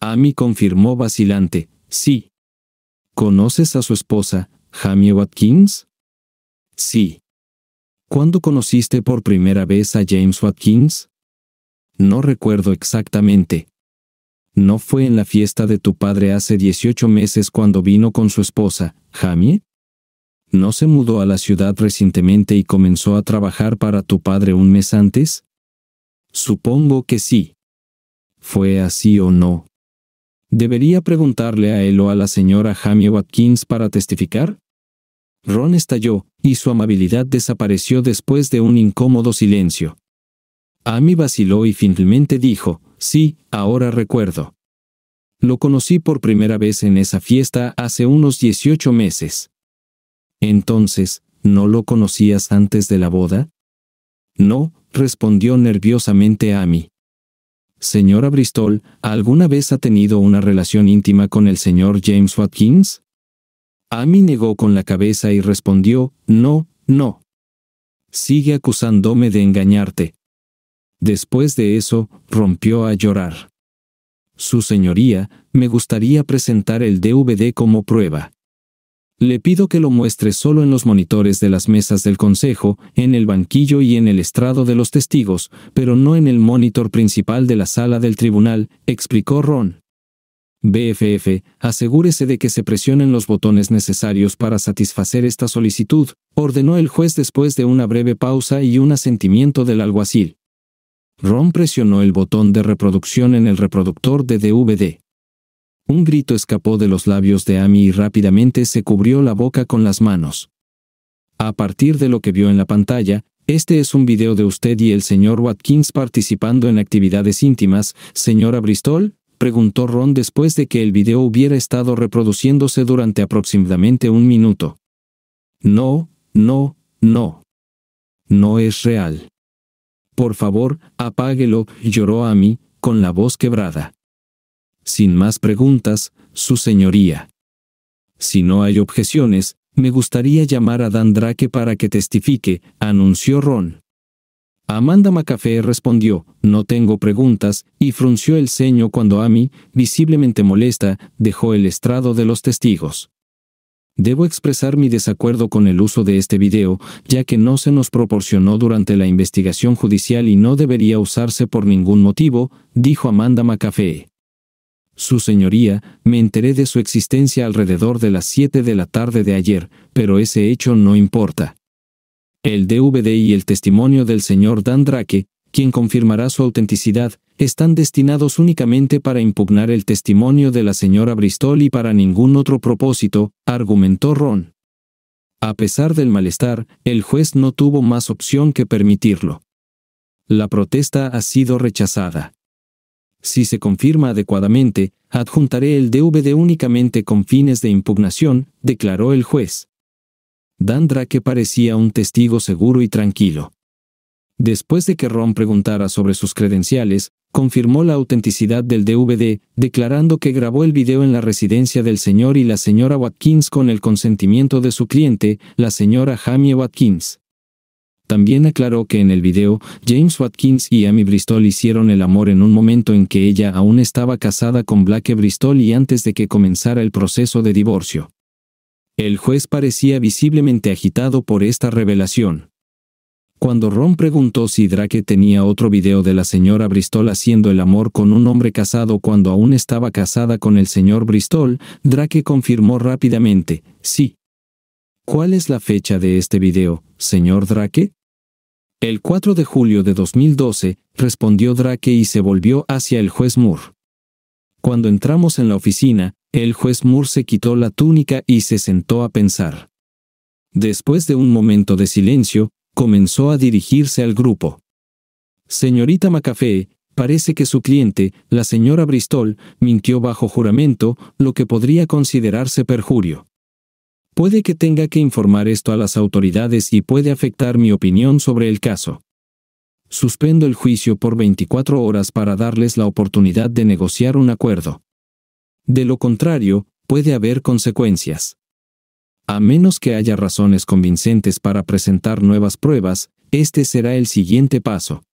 Amy confirmó vacilante, sí. ¿Conoces a su esposa, Jamie Watkins? Sí. ¿Cuándo conociste por primera vez a James Watkins? No recuerdo exactamente. ¿No fue en la fiesta de tu padre hace 18 meses cuando vino con su esposa, Jamie? ¿No se mudó a la ciudad recientemente y comenzó a trabajar para tu padre un mes antes? Supongo que sí. ¿Fue así o no? ¿Debería preguntarle a él o a la señora Jamie Watkins para testificar? Ron estalló, y su amabilidad desapareció después de un incómodo silencio. Amy vaciló y finalmente dijo, sí, ahora recuerdo. Lo conocí por primera vez en esa fiesta hace unos 18 meses. Entonces, ¿no lo conocías antes de la boda? No, respondió nerviosamente Amy. mí. Señora Bristol, ¿alguna vez ha tenido una relación íntima con el señor James Watkins? Amy negó con la cabeza y respondió, no, no. Sigue acusándome de engañarte. Después de eso, rompió a llorar. Su señoría, me gustaría presentar el DVD como prueba. Le pido que lo muestre solo en los monitores de las mesas del Consejo, en el banquillo y en el estrado de los testigos, pero no en el monitor principal de la sala del tribunal, explicó Ron. BFF, asegúrese de que se presionen los botones necesarios para satisfacer esta solicitud, ordenó el juez después de una breve pausa y un asentimiento del alguacil. Ron presionó el botón de reproducción en el reproductor de DVD. Un grito escapó de los labios de Amy y rápidamente se cubrió la boca con las manos. A partir de lo que vio en la pantalla, este es un video de usted y el señor Watkins participando en actividades íntimas, señora Bristol, preguntó Ron después de que el video hubiera estado reproduciéndose durante aproximadamente un minuto. No, no, no. No es real. Por favor, apáguelo, lloró Amy con la voz quebrada. Sin más preguntas, su señoría. Si no hay objeciones, me gustaría llamar a Dan Drake para que testifique, anunció Ron. Amanda McAfee respondió, no tengo preguntas, y frunció el ceño cuando Amy, visiblemente molesta, dejó el estrado de los testigos. Debo expresar mi desacuerdo con el uso de este video, ya que no se nos proporcionó durante la investigación judicial y no debería usarse por ningún motivo, dijo Amanda McAfee. Su señoría, me enteré de su existencia alrededor de las 7 de la tarde de ayer, pero ese hecho no importa. El DVD y el testimonio del señor Dan Drake, quien confirmará su autenticidad, están destinados únicamente para impugnar el testimonio de la señora Bristol y para ningún otro propósito, argumentó Ron. A pesar del malestar, el juez no tuvo más opción que permitirlo. La protesta ha sido rechazada si se confirma adecuadamente, adjuntaré el DVD únicamente con fines de impugnación, declaró el juez. Dandra que parecía un testigo seguro y tranquilo. Después de que Ron preguntara sobre sus credenciales, confirmó la autenticidad del DVD, declarando que grabó el video en la residencia del señor y la señora Watkins con el consentimiento de su cliente, la señora Jamie Watkins. También aclaró que en el video, James Watkins y Amy Bristol hicieron el amor en un momento en que ella aún estaba casada con Blake Bristol y antes de que comenzara el proceso de divorcio. El juez parecía visiblemente agitado por esta revelación. Cuando Ron preguntó si Drake tenía otro video de la señora Bristol haciendo el amor con un hombre casado cuando aún estaba casada con el señor Bristol, Drake confirmó rápidamente, sí. ¿Cuál es la fecha de este video, señor Drake? El 4 de julio de 2012, respondió Drake y se volvió hacia el juez Moore. Cuando entramos en la oficina, el juez Moore se quitó la túnica y se sentó a pensar. Después de un momento de silencio, comenzó a dirigirse al grupo. Señorita Macafee, parece que su cliente, la señora Bristol, mintió bajo juramento, lo que podría considerarse perjurio. Puede que tenga que informar esto a las autoridades y puede afectar mi opinión sobre el caso. Suspendo el juicio por 24 horas para darles la oportunidad de negociar un acuerdo. De lo contrario, puede haber consecuencias. A menos que haya razones convincentes para presentar nuevas pruebas, este será el siguiente paso.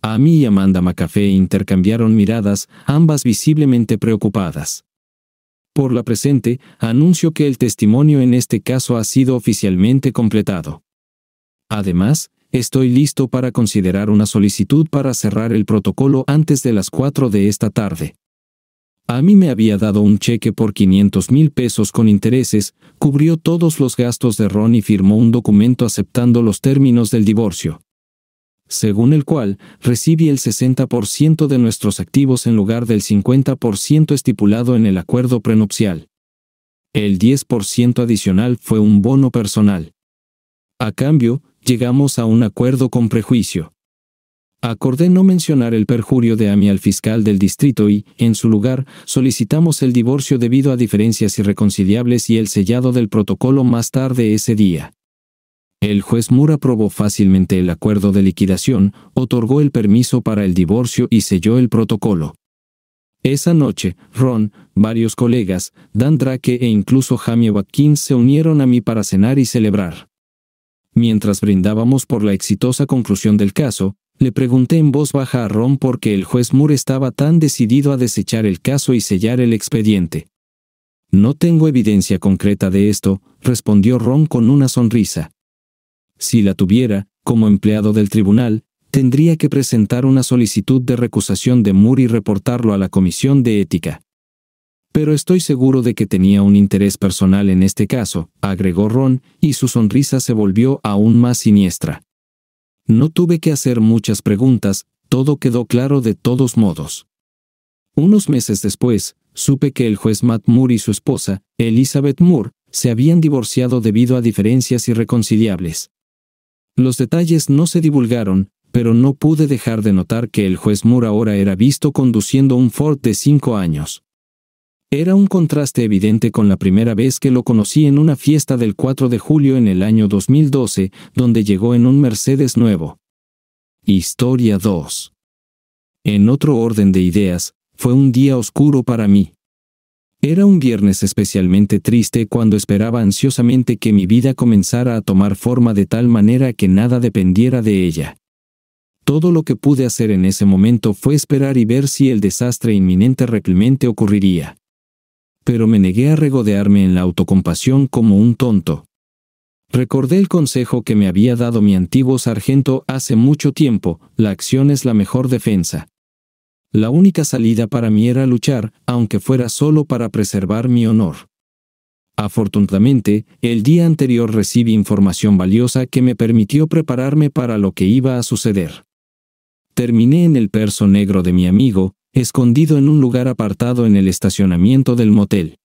A mí y Amanda McAfee intercambiaron miradas, ambas visiblemente preocupadas. Por la presente, anuncio que el testimonio en este caso ha sido oficialmente completado. Además, estoy listo para considerar una solicitud para cerrar el protocolo antes de las 4 de esta tarde. A mí me había dado un cheque por 500 mil pesos con intereses, cubrió todos los gastos de Ron y firmó un documento aceptando los términos del divorcio según el cual recibe el 60% de nuestros activos en lugar del 50% estipulado en el acuerdo prenupcial. El 10% adicional fue un bono personal. A cambio, llegamos a un acuerdo con prejuicio. Acordé no mencionar el perjurio de Ami al fiscal del distrito y, en su lugar, solicitamos el divorcio debido a diferencias irreconciliables y el sellado del protocolo más tarde ese día. El juez Moore aprobó fácilmente el acuerdo de liquidación, otorgó el permiso para el divorcio y selló el protocolo. Esa noche, Ron, varios colegas, Dan Drake e incluso Jamie Watkins se unieron a mí para cenar y celebrar. Mientras brindábamos por la exitosa conclusión del caso, le pregunté en voz baja a Ron por qué el juez Moore estaba tan decidido a desechar el caso y sellar el expediente. No tengo evidencia concreta de esto, respondió Ron con una sonrisa si la tuviera, como empleado del tribunal, tendría que presentar una solicitud de recusación de Moore y reportarlo a la Comisión de Ética. Pero estoy seguro de que tenía un interés personal en este caso, agregó Ron, y su sonrisa se volvió aún más siniestra. No tuve que hacer muchas preguntas, todo quedó claro de todos modos. Unos meses después, supe que el juez Matt Moore y su esposa, Elizabeth Moore, se habían divorciado debido a diferencias irreconciliables. Los detalles no se divulgaron, pero no pude dejar de notar que el juez Moore ahora era visto conduciendo un Ford de cinco años. Era un contraste evidente con la primera vez que lo conocí en una fiesta del 4 de julio en el año 2012, donde llegó en un Mercedes nuevo. Historia 2. En otro orden de ideas, fue un día oscuro para mí. Era un viernes especialmente triste cuando esperaba ansiosamente que mi vida comenzara a tomar forma de tal manera que nada dependiera de ella. Todo lo que pude hacer en ese momento fue esperar y ver si el desastre inminente replimente ocurriría. Pero me negué a regodearme en la autocompasión como un tonto. Recordé el consejo que me había dado mi antiguo sargento hace mucho tiempo, la acción es la mejor defensa. La única salida para mí era luchar, aunque fuera solo para preservar mi honor. Afortunadamente, el día anterior recibí información valiosa que me permitió prepararme para lo que iba a suceder. Terminé en el perso negro de mi amigo, escondido en un lugar apartado en el estacionamiento del motel.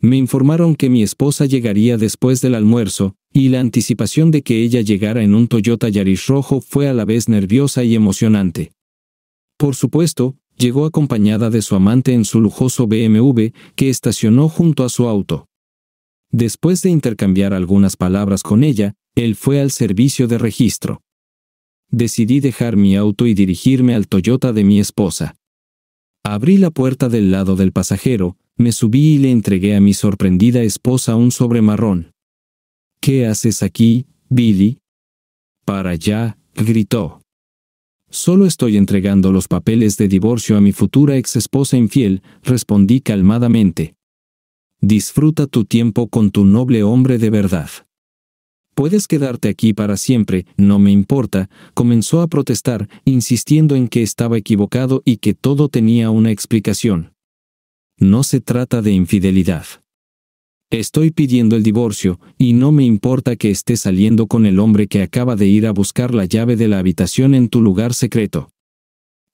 Me informaron que mi esposa llegaría después del almuerzo, y la anticipación de que ella llegara en un Toyota Yaris rojo fue a la vez nerviosa y emocionante. Por supuesto, llegó acompañada de su amante en su lujoso BMW, que estacionó junto a su auto. Después de intercambiar algunas palabras con ella, él fue al servicio de registro. Decidí dejar mi auto y dirigirme al Toyota de mi esposa. Abrí la puerta del lado del pasajero, me subí y le entregué a mi sorprendida esposa un sobremarrón. ¿Qué haces aquí, Billy? Para allá, gritó. Solo estoy entregando los papeles de divorcio a mi futura ex esposa infiel, respondí calmadamente. Disfruta tu tiempo con tu noble hombre de verdad. Puedes quedarte aquí para siempre, no me importa, comenzó a protestar, insistiendo en que estaba equivocado y que todo tenía una explicación. No se trata de infidelidad. Estoy pidiendo el divorcio, y no me importa que esté saliendo con el hombre que acaba de ir a buscar la llave de la habitación en tu lugar secreto.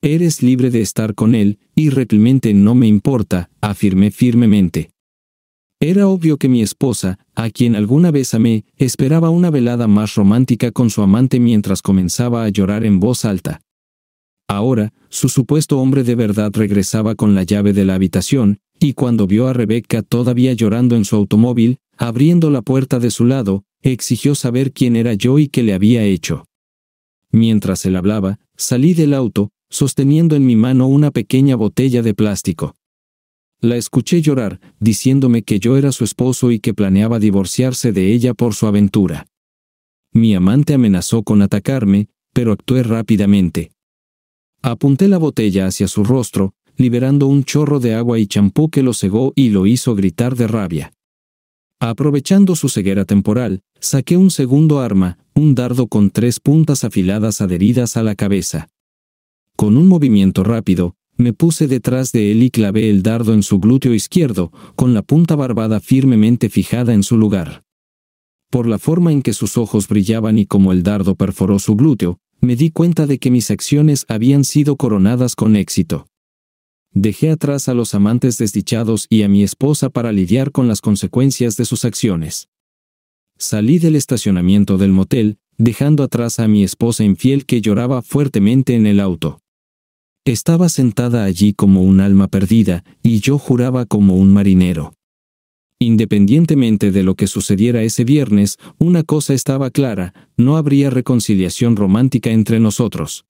Eres libre de estar con él, y realmente no me importa, afirmé firmemente. Era obvio que mi esposa, a quien alguna vez amé, esperaba una velada más romántica con su amante mientras comenzaba a llorar en voz alta. Ahora, su supuesto hombre de verdad regresaba con la llave de la habitación, y cuando vio a Rebeca todavía llorando en su automóvil, abriendo la puerta de su lado, exigió saber quién era yo y qué le había hecho. Mientras él hablaba, salí del auto, sosteniendo en mi mano una pequeña botella de plástico. La escuché llorar, diciéndome que yo era su esposo y que planeaba divorciarse de ella por su aventura. Mi amante amenazó con atacarme, pero actué rápidamente. Apunté la botella hacia su rostro, liberando un chorro de agua y champú que lo cegó y lo hizo gritar de rabia. Aprovechando su ceguera temporal, saqué un segundo arma, un dardo con tres puntas afiladas adheridas a la cabeza. Con un movimiento rápido, me puse detrás de él y clavé el dardo en su glúteo izquierdo, con la punta barbada firmemente fijada en su lugar. Por la forma en que sus ojos brillaban y como el dardo perforó su glúteo, me di cuenta de que mis acciones habían sido coronadas con éxito. Dejé atrás a los amantes desdichados y a mi esposa para lidiar con las consecuencias de sus acciones. Salí del estacionamiento del motel, dejando atrás a mi esposa infiel que lloraba fuertemente en el auto. Estaba sentada allí como un alma perdida, y yo juraba como un marinero. Independientemente de lo que sucediera ese viernes, una cosa estaba clara, no habría reconciliación romántica entre nosotros.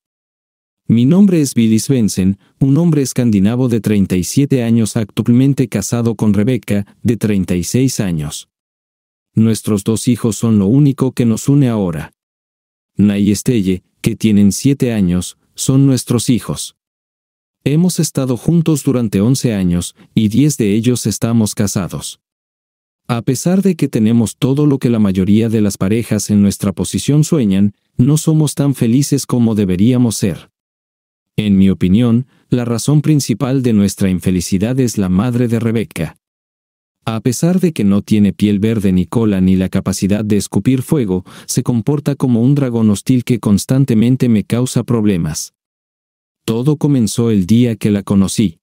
Mi nombre es Billy Svensson, un hombre escandinavo de 37 años actualmente casado con Rebecca, de 36 años. Nuestros dos hijos son lo único que nos une ahora. Nay Estelle, que tienen 7 años, son nuestros hijos. Hemos estado juntos durante 11 años, y 10 de ellos estamos casados. A pesar de que tenemos todo lo que la mayoría de las parejas en nuestra posición sueñan, no somos tan felices como deberíamos ser. En mi opinión, la razón principal de nuestra infelicidad es la madre de Rebeca. A pesar de que no tiene piel verde ni cola ni la capacidad de escupir fuego, se comporta como un dragón hostil que constantemente me causa problemas. Todo comenzó el día que la conocí.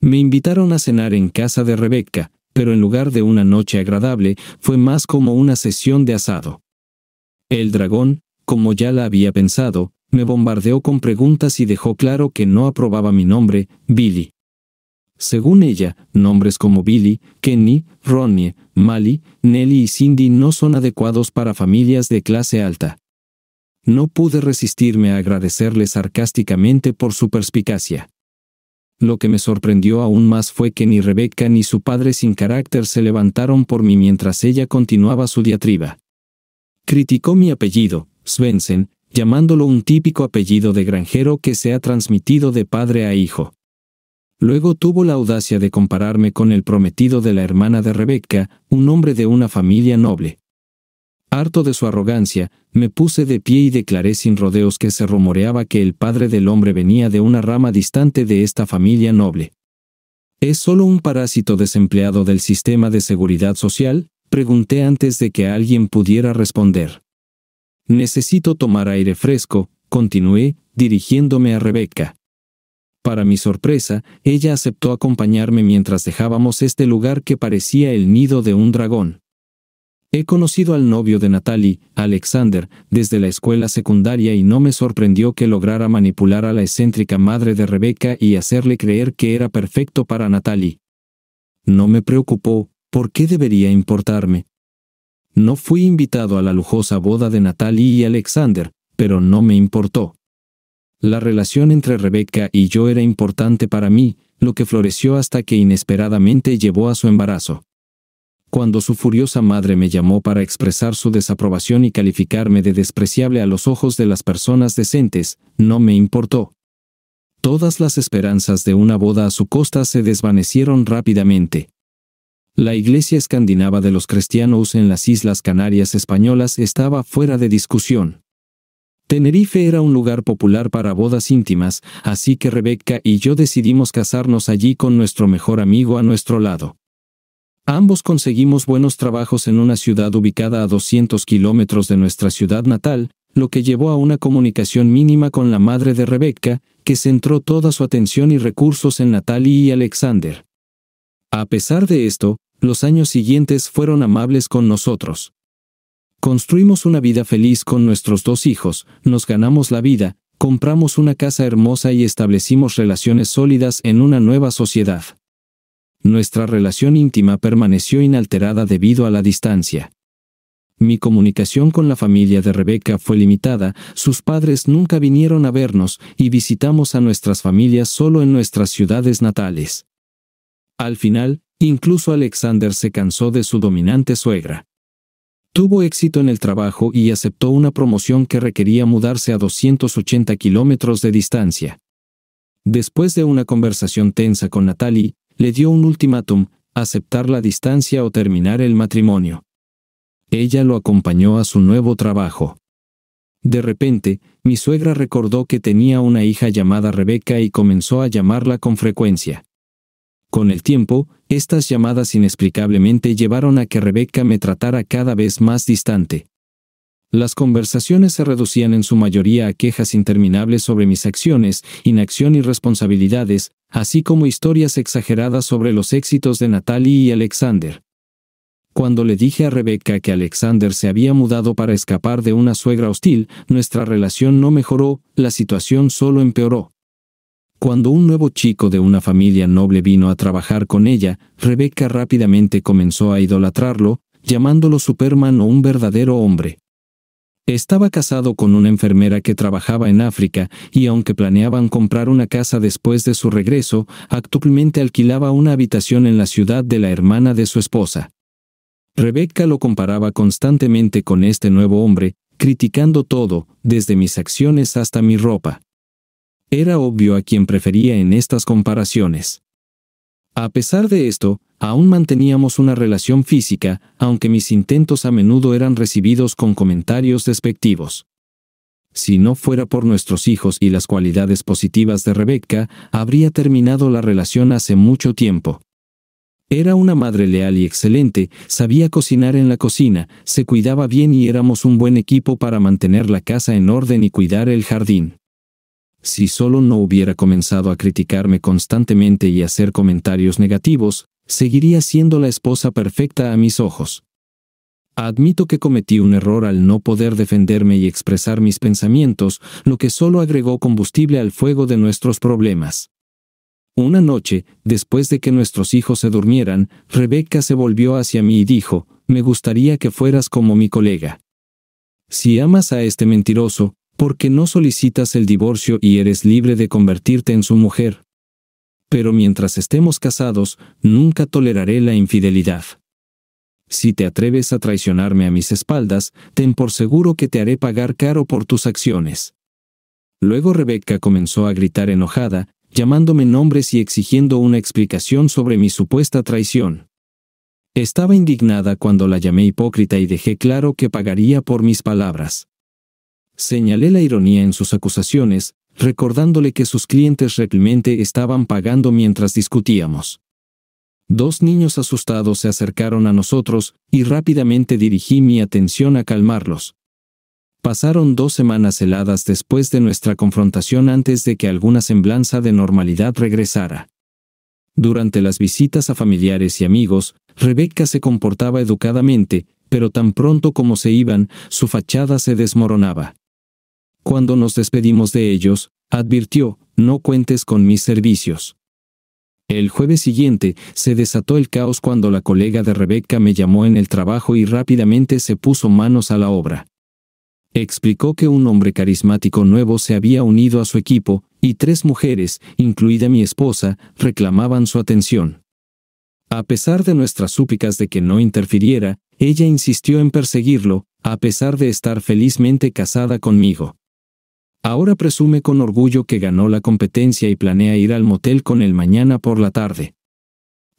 Me invitaron a cenar en casa de Rebeca, pero en lugar de una noche agradable, fue más como una sesión de asado. El dragón, como ya la había pensado, me bombardeó con preguntas y dejó claro que no aprobaba mi nombre, Billy. Según ella, nombres como Billy, Kenny, Ronnie, Mali, Nelly y Cindy no son adecuados para familias de clase alta. No pude resistirme a agradecerle sarcásticamente por su perspicacia. Lo que me sorprendió aún más fue que ni Rebecca ni su padre sin carácter se levantaron por mí mientras ella continuaba su diatriba. Criticó mi apellido, Svensson, llamándolo un típico apellido de granjero que se ha transmitido de padre a hijo. Luego tuvo la audacia de compararme con el prometido de la hermana de Rebeca, un hombre de una familia noble. Harto de su arrogancia, me puse de pie y declaré sin rodeos que se rumoreaba que el padre del hombre venía de una rama distante de esta familia noble. ¿Es solo un parásito desempleado del sistema de seguridad social? Pregunté antes de que alguien pudiera responder. Necesito tomar aire fresco, continué, dirigiéndome a Rebeca. Para mi sorpresa, ella aceptó acompañarme mientras dejábamos este lugar que parecía el nido de un dragón. He conocido al novio de Natalie, Alexander, desde la escuela secundaria y no me sorprendió que lograra manipular a la excéntrica madre de Rebeca y hacerle creer que era perfecto para Natalie. No me preocupó, ¿por qué debería importarme? No fui invitado a la lujosa boda de Natalie y Alexander, pero no me importó. La relación entre Rebeca y yo era importante para mí, lo que floreció hasta que inesperadamente llevó a su embarazo. Cuando su furiosa madre me llamó para expresar su desaprobación y calificarme de despreciable a los ojos de las personas decentes, no me importó. Todas las esperanzas de una boda a su costa se desvanecieron rápidamente. La iglesia escandinava de los cristianos en las Islas Canarias españolas estaba fuera de discusión. Tenerife era un lugar popular para bodas íntimas, así que Rebeca y yo decidimos casarnos allí con nuestro mejor amigo a nuestro lado. Ambos conseguimos buenos trabajos en una ciudad ubicada a 200 kilómetros de nuestra ciudad natal, lo que llevó a una comunicación mínima con la madre de Rebeca, que centró toda su atención y recursos en Natalie y Alexander. A pesar de esto, los años siguientes fueron amables con nosotros. Construimos una vida feliz con nuestros dos hijos, nos ganamos la vida, compramos una casa hermosa y establecimos relaciones sólidas en una nueva sociedad. Nuestra relación íntima permaneció inalterada debido a la distancia. Mi comunicación con la familia de Rebeca fue limitada, sus padres nunca vinieron a vernos y visitamos a nuestras familias solo en nuestras ciudades natales. Al final, Incluso Alexander se cansó de su dominante suegra. Tuvo éxito en el trabajo y aceptó una promoción que requería mudarse a 280 kilómetros de distancia. Después de una conversación tensa con Natalie, le dio un ultimátum, aceptar la distancia o terminar el matrimonio. Ella lo acompañó a su nuevo trabajo. De repente, mi suegra recordó que tenía una hija llamada Rebeca y comenzó a llamarla con frecuencia. Con el tiempo, estas llamadas inexplicablemente llevaron a que Rebeca me tratara cada vez más distante. Las conversaciones se reducían en su mayoría a quejas interminables sobre mis acciones, inacción y responsabilidades, así como historias exageradas sobre los éxitos de Natalie y Alexander. Cuando le dije a Rebeca que Alexander se había mudado para escapar de una suegra hostil, nuestra relación no mejoró, la situación solo empeoró. Cuando un nuevo chico de una familia noble vino a trabajar con ella, Rebeca rápidamente comenzó a idolatrarlo, llamándolo Superman o un verdadero hombre. Estaba casado con una enfermera que trabajaba en África, y aunque planeaban comprar una casa después de su regreso, actualmente alquilaba una habitación en la ciudad de la hermana de su esposa. Rebeca lo comparaba constantemente con este nuevo hombre, criticando todo, desde mis acciones hasta mi ropa. Era obvio a quien prefería en estas comparaciones. A pesar de esto, aún manteníamos una relación física, aunque mis intentos a menudo eran recibidos con comentarios despectivos. Si no fuera por nuestros hijos y las cualidades positivas de Rebecca, habría terminado la relación hace mucho tiempo. Era una madre leal y excelente, sabía cocinar en la cocina, se cuidaba bien y éramos un buen equipo para mantener la casa en orden y cuidar el jardín. Si solo no hubiera comenzado a criticarme constantemente y hacer comentarios negativos, seguiría siendo la esposa perfecta a mis ojos. Admito que cometí un error al no poder defenderme y expresar mis pensamientos, lo que solo agregó combustible al fuego de nuestros problemas. Una noche, después de que nuestros hijos se durmieran, Rebeca se volvió hacia mí y dijo, me gustaría que fueras como mi colega. Si amas a este mentiroso, porque no solicitas el divorcio y eres libre de convertirte en su mujer. Pero mientras estemos casados, nunca toleraré la infidelidad. Si te atreves a traicionarme a mis espaldas, ten por seguro que te haré pagar caro por tus acciones. Luego Rebeca comenzó a gritar enojada, llamándome nombres y exigiendo una explicación sobre mi supuesta traición. Estaba indignada cuando la llamé hipócrita y dejé claro que pagaría por mis palabras. Señalé la ironía en sus acusaciones, recordándole que sus clientes realmente estaban pagando mientras discutíamos. Dos niños asustados se acercaron a nosotros y rápidamente dirigí mi atención a calmarlos. Pasaron dos semanas heladas después de nuestra confrontación antes de que alguna semblanza de normalidad regresara. Durante las visitas a familiares y amigos, Rebecca se comportaba educadamente, pero tan pronto como se iban, su fachada se desmoronaba. Cuando nos despedimos de ellos, advirtió, no cuentes con mis servicios. El jueves siguiente, se desató el caos cuando la colega de Rebeca me llamó en el trabajo y rápidamente se puso manos a la obra. Explicó que un hombre carismático nuevo se había unido a su equipo, y tres mujeres, incluida mi esposa, reclamaban su atención. A pesar de nuestras súplicas de que no interfiriera, ella insistió en perseguirlo, a pesar de estar felizmente casada conmigo. Ahora presume con orgullo que ganó la competencia y planea ir al motel con él mañana por la tarde.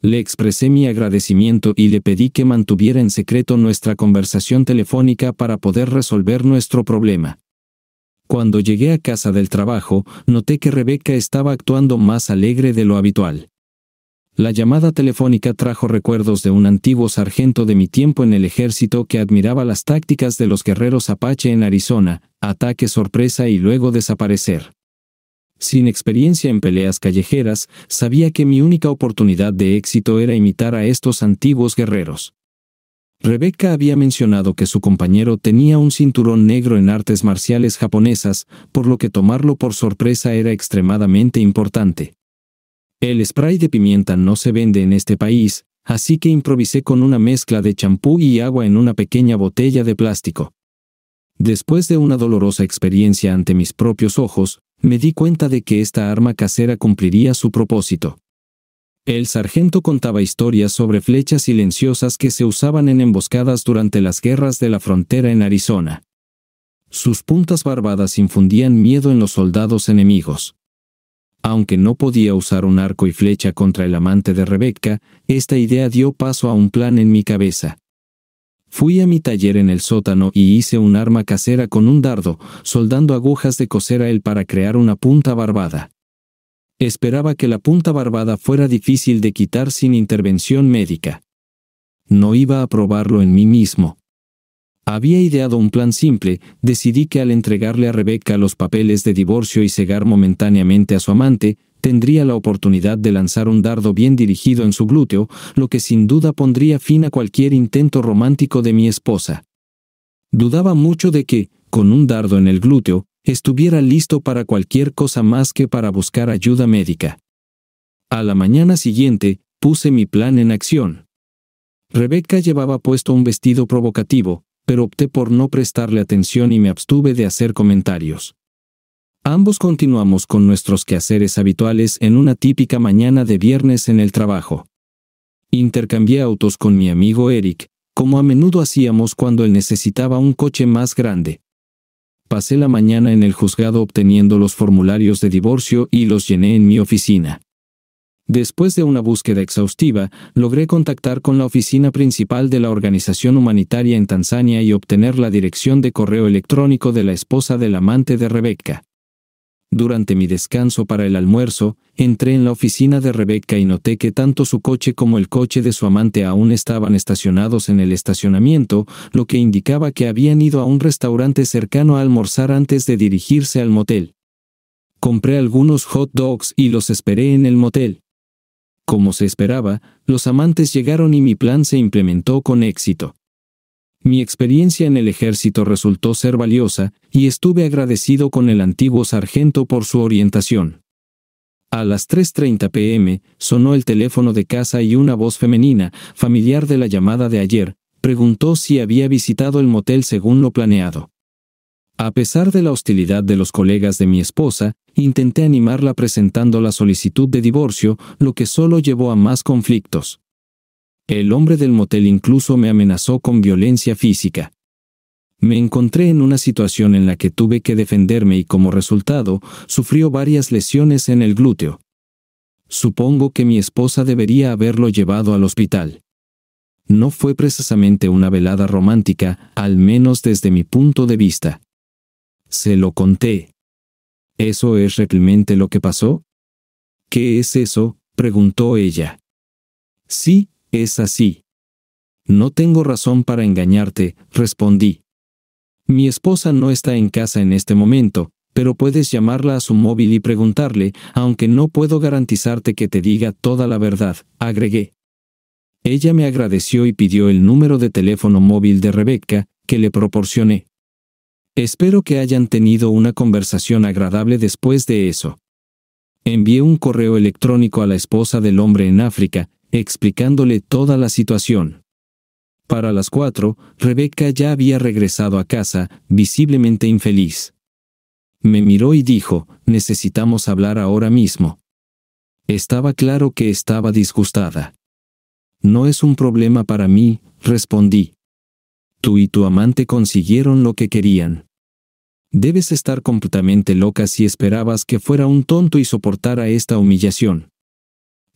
Le expresé mi agradecimiento y le pedí que mantuviera en secreto nuestra conversación telefónica para poder resolver nuestro problema. Cuando llegué a casa del trabajo, noté que Rebeca estaba actuando más alegre de lo habitual. La llamada telefónica trajo recuerdos de un antiguo sargento de mi tiempo en el ejército que admiraba las tácticas de los guerreros Apache en Arizona, ataque sorpresa y luego desaparecer. Sin experiencia en peleas callejeras, sabía que mi única oportunidad de éxito era imitar a estos antiguos guerreros. Rebeca había mencionado que su compañero tenía un cinturón negro en artes marciales japonesas, por lo que tomarlo por sorpresa era extremadamente importante. El spray de pimienta no se vende en este país, así que improvisé con una mezcla de champú y agua en una pequeña botella de plástico. Después de una dolorosa experiencia ante mis propios ojos, me di cuenta de que esta arma casera cumpliría su propósito. El sargento contaba historias sobre flechas silenciosas que se usaban en emboscadas durante las guerras de la frontera en Arizona. Sus puntas barbadas infundían miedo en los soldados enemigos. Aunque no podía usar un arco y flecha contra el amante de Rebecca, esta idea dio paso a un plan en mi cabeza. Fui a mi taller en el sótano y hice un arma casera con un dardo, soldando agujas de coser a él para crear una punta barbada. Esperaba que la punta barbada fuera difícil de quitar sin intervención médica. No iba a probarlo en mí mismo, había ideado un plan simple, decidí que al entregarle a Rebeca los papeles de divorcio y cegar momentáneamente a su amante, tendría la oportunidad de lanzar un dardo bien dirigido en su glúteo, lo que sin duda pondría fin a cualquier intento romántico de mi esposa. Dudaba mucho de que, con un dardo en el glúteo, estuviera listo para cualquier cosa más que para buscar ayuda médica. A la mañana siguiente, puse mi plan en acción. Rebeca llevaba puesto un vestido provocativo, pero opté por no prestarle atención y me abstuve de hacer comentarios. Ambos continuamos con nuestros quehaceres habituales en una típica mañana de viernes en el trabajo. Intercambié autos con mi amigo Eric, como a menudo hacíamos cuando él necesitaba un coche más grande. Pasé la mañana en el juzgado obteniendo los formularios de divorcio y los llené en mi oficina. Después de una búsqueda exhaustiva, logré contactar con la oficina principal de la organización humanitaria en Tanzania y obtener la dirección de correo electrónico de la esposa del amante de Rebecca. Durante mi descanso para el almuerzo, entré en la oficina de Rebecca y noté que tanto su coche como el coche de su amante aún estaban estacionados en el estacionamiento, lo que indicaba que habían ido a un restaurante cercano a almorzar antes de dirigirse al motel. Compré algunos hot dogs y los esperé en el motel. Como se esperaba, los amantes llegaron y mi plan se implementó con éxito. Mi experiencia en el ejército resultó ser valiosa, y estuve agradecido con el antiguo sargento por su orientación. A las 3.30 pm, sonó el teléfono de casa y una voz femenina, familiar de la llamada de ayer, preguntó si había visitado el motel según lo planeado. A pesar de la hostilidad de los colegas de mi esposa, intenté animarla presentando la solicitud de divorcio, lo que solo llevó a más conflictos. El hombre del motel incluso me amenazó con violencia física. Me encontré en una situación en la que tuve que defenderme y como resultado, sufrió varias lesiones en el glúteo. Supongo que mi esposa debería haberlo llevado al hospital. No fue precisamente una velada romántica, al menos desde mi punto de vista. Se lo conté. ¿Eso es realmente lo que pasó? ¿Qué es eso? preguntó ella. Sí, es así. No tengo razón para engañarte, respondí. Mi esposa no está en casa en este momento, pero puedes llamarla a su móvil y preguntarle, aunque no puedo garantizarte que te diga toda la verdad, agregué. Ella me agradeció y pidió el número de teléfono móvil de Rebeca, que le proporcioné. Espero que hayan tenido una conversación agradable después de eso. Envié un correo electrónico a la esposa del hombre en África, explicándole toda la situación. Para las cuatro, Rebeca ya había regresado a casa, visiblemente infeliz. Me miró y dijo, necesitamos hablar ahora mismo. Estaba claro que estaba disgustada. No es un problema para mí, respondí. Tú y tu amante consiguieron lo que querían. Debes estar completamente loca si esperabas que fuera un tonto y soportara esta humillación.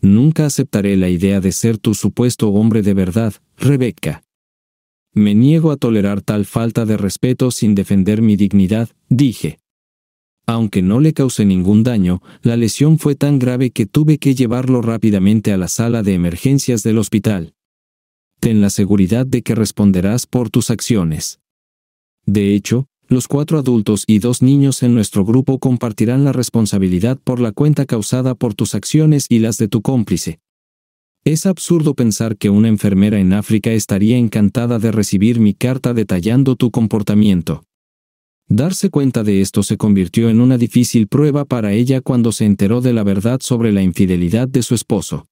Nunca aceptaré la idea de ser tu supuesto hombre de verdad, Rebeca. Me niego a tolerar tal falta de respeto sin defender mi dignidad, dije. Aunque no le causé ningún daño, la lesión fue tan grave que tuve que llevarlo rápidamente a la sala de emergencias del hospital ten la seguridad de que responderás por tus acciones. De hecho, los cuatro adultos y dos niños en nuestro grupo compartirán la responsabilidad por la cuenta causada por tus acciones y las de tu cómplice. Es absurdo pensar que una enfermera en África estaría encantada de recibir mi carta detallando tu comportamiento. Darse cuenta de esto se convirtió en una difícil prueba para ella cuando se enteró de la verdad sobre la infidelidad de su esposo.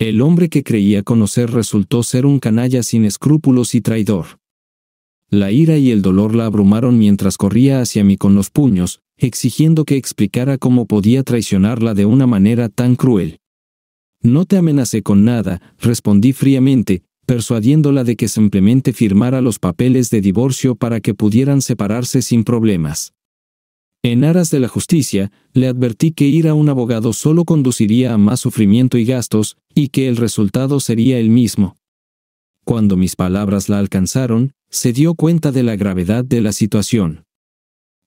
El hombre que creía conocer resultó ser un canalla sin escrúpulos y traidor. La ira y el dolor la abrumaron mientras corría hacia mí con los puños, exigiendo que explicara cómo podía traicionarla de una manera tan cruel. No te amenacé con nada, respondí fríamente, persuadiéndola de que simplemente firmara los papeles de divorcio para que pudieran separarse sin problemas. En aras de la justicia, le advertí que ir a un abogado solo conduciría a más sufrimiento y gastos, y que el resultado sería el mismo. Cuando mis palabras la alcanzaron, se dio cuenta de la gravedad de la situación.